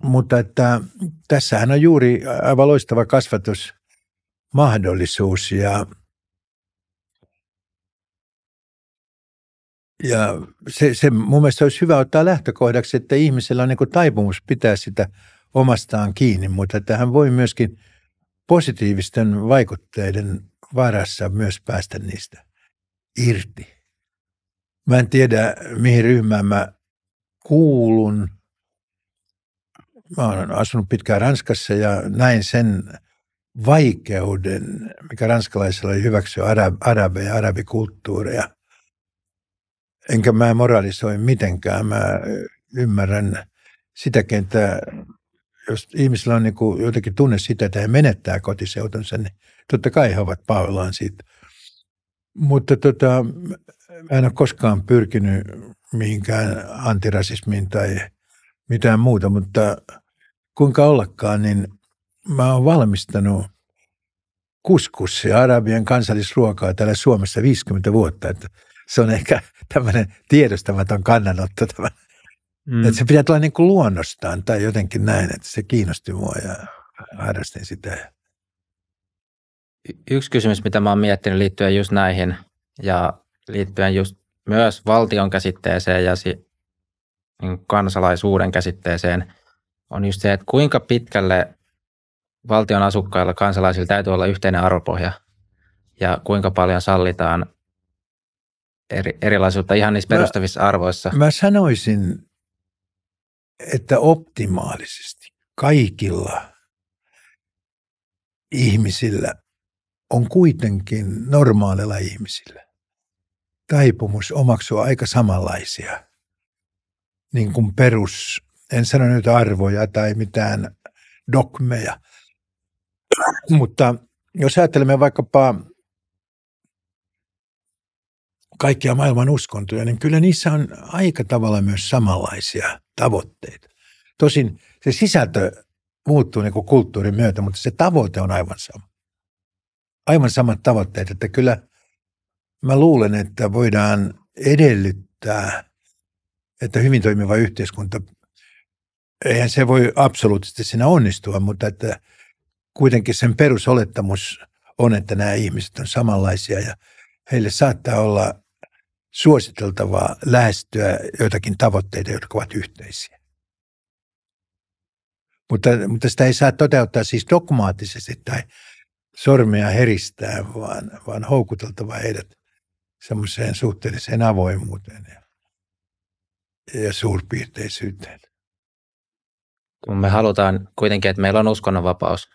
[SPEAKER 2] Mutta että tässähän on juuri aivan loistava kasvatusmahdollisuus ja ja se, se mun mielestä olisi hyvä ottaa lähtökohdaksi, että ihmisellä on niin taipumus pitää sitä omastaan kiinni, mutta että hän voi myöskin positiivisten vaikutteiden varassa myös päästä niistä irti. Mä en tiedä, mihin ryhmään mä kuulun. Mä olen asunut pitkään Ranskassa ja näin sen vaikeuden, mikä ranskalaisilla oli hyväksyä arabeja, arabikulttuureja – enkä mä moralisoi mitenkään. Mä äh, ymmärrän sitäkin, että jos ihmisillä on niin jotenkin tunne sitä, että he menettää kotiseutonsa, niin totta kai he ovat pahoillaan siitä. Mutta tota, mä en ole koskaan pyrkinyt mihinkään antirasismiin tai mitään muuta, mutta kuinka ollakaan, niin mä oon valmistanut kuskus arabian kansallisruokaa täällä Suomessa 50 vuotta. Että se on ehkä tämmöinen tiedostamaton kannanotto tämä. Mm. Että se pitää tulla niin kuin luonnostaan tai jotenkin näin, että se kiinnosti mua ja harrastin sitä.
[SPEAKER 1] Y- yksi kysymys, mitä mä oon miettinyt liittyen just näihin ja liittyen just myös valtion käsitteeseen ja si- niin kansalaisuuden käsitteeseen, on just se, että kuinka pitkälle valtion asukkailla kansalaisilla täytyy olla yhteinen arvopohja ja kuinka paljon sallitaan eri, erilaisuutta ihan niissä perustavissa mä, arvoissa? Mä
[SPEAKER 2] sanoisin, että optimaalisesti kaikilla ihmisillä on kuitenkin normaalilla ihmisillä taipumus omaksua aika samanlaisia niin kuin perus, en sano nyt arvoja tai mitään dogmeja, mutta jos ajattelemme vaikkapa kaikkia maailman uskontoja, niin kyllä niissä on aika tavalla myös samanlaisia tavoitteita. Tosin se sisältö muuttuu niin kuin kulttuurin myötä, mutta se tavoite on aivan sama. Aivan samat tavoitteet, että kyllä mä luulen, että voidaan edellyttää, että hyvin toimiva yhteiskunta, eihän se voi absoluuttisesti siinä onnistua, mutta että kuitenkin sen perusolettamus on, että nämä ihmiset on samanlaisia ja heille saattaa olla suositeltavaa lähestyä joitakin tavoitteita, jotka ovat yhteisiä. Mutta, mutta sitä ei saa toteuttaa siis dogmaattisesti tai sormia heristää, vaan, vaan houkuteltava heidät semmoiseen suhteelliseen avoimuuteen ja, ja
[SPEAKER 1] suurpiirteisyyteen. Kun me halutaan kuitenkin, että meillä on uskonnonvapaus.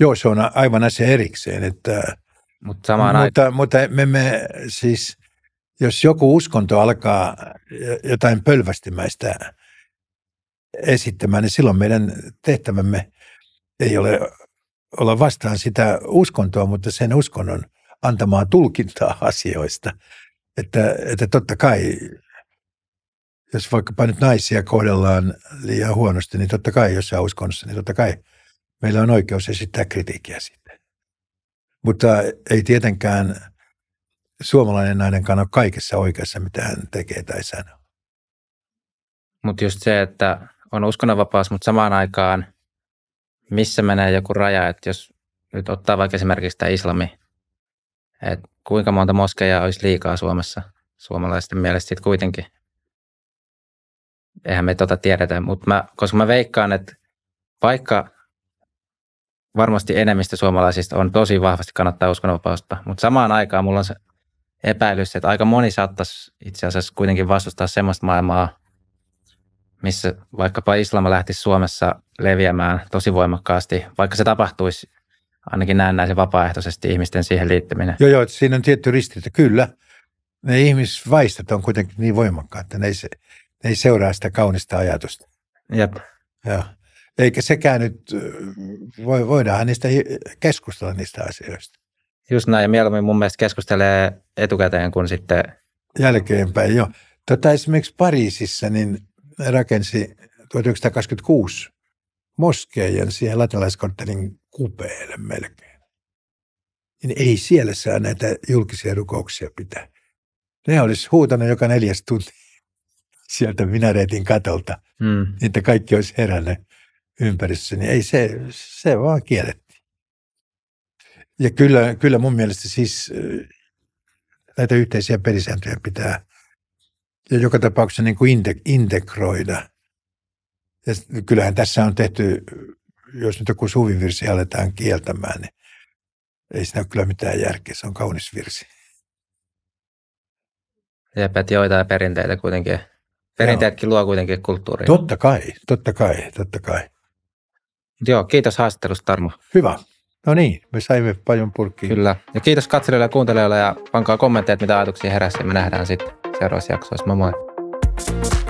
[SPEAKER 2] Joo, se on aivan asia erikseen. Että,
[SPEAKER 1] Mut samaan mutta,
[SPEAKER 2] aikaan. mutta me, me siis jos joku uskonto alkaa jotain pölvästimäistä esittämään, niin silloin meidän tehtävämme ei ole olla vastaan sitä uskontoa, mutta sen uskonnon antamaa tulkintaa asioista. Että, että totta kai, jos vaikkapa nyt naisia kohdellaan liian huonosti, niin totta kai jossain uskonnossa, niin totta kai meillä on oikeus esittää kritiikkiä siitä. Mutta ei tietenkään suomalainen nainen kannan kaikessa oikeassa, mitä hän tekee tai sanoo.
[SPEAKER 1] Mutta just se, että on uskonnonvapaus, mutta samaan aikaan missä menee joku raja, että jos nyt ottaa vaikka esimerkiksi tämä islami, että kuinka monta moskeja olisi liikaa Suomessa suomalaisten mielestä sitten kuitenkin. Eihän me tota tiedetä, mutta mä, koska mä veikkaan, että vaikka varmasti enemmistö suomalaisista on tosi vahvasti kannattaa uskonnonvapausta, mutta samaan aikaan mulla on se epäilys, että aika moni saattaisi itse asiassa kuitenkin vastustaa sellaista maailmaa, missä vaikkapa islam lähti Suomessa leviämään tosi voimakkaasti, vaikka se tapahtuisi ainakin näennäisen vapaaehtoisesti ihmisten siihen liittyminen.
[SPEAKER 2] Joo, joo, siinä on tietty ristiriita, kyllä. Ne ihmisvaistat on kuitenkin niin voimakkaat, että ne ei, se, ne ei seuraa sitä kaunista ajatusta. Jep. ja Eikä sekään nyt, voi, voidaan niistä keskustella niistä asioista.
[SPEAKER 1] Just näin, ja mieluummin mun mielestä keskustelee etukäteen kuin sitten...
[SPEAKER 2] Jälkeenpäin, joo. Tota, esimerkiksi Pariisissa niin rakensi 1926 moskeijan siihen latinalaiskorttelin kupeelle melkein. Niin ei siellä saa näitä julkisia rukouksia pitää. Ne olisi huutanut joka neljäs tunti sieltä minareetin katolta. Mm. että kaikki olisi herännyt ympäristössä, niin ei se, se vaan kielletty. Ja kyllä, kyllä mun mielestä siis äh, näitä yhteisiä pelisääntöjä pitää ja joka tapauksessa niin kuin integroida. Ja kyllähän tässä on tehty, jos nyt joku suvivirsi aletaan kieltämään, niin ei siinä ole kyllä mitään järkeä, se on kaunis virsi.
[SPEAKER 1] Jep, että joitain perinteitä kuitenkin, perinteetkin Joo. luo kuitenkin kulttuuria. Totta
[SPEAKER 2] kai, totta kai, totta kai.
[SPEAKER 1] Joo, kiitos haastattelusta Tarmo. Hyvä.
[SPEAKER 2] No niin, me saimme paljon purkkiin. Kyllä.
[SPEAKER 1] Ja kiitos katselijoille ja kuuntelijoille ja pankaa kommentteja, mitä ajatuksia heräsi. Me nähdään sitten seuraavassa jaksossa. Moi moi.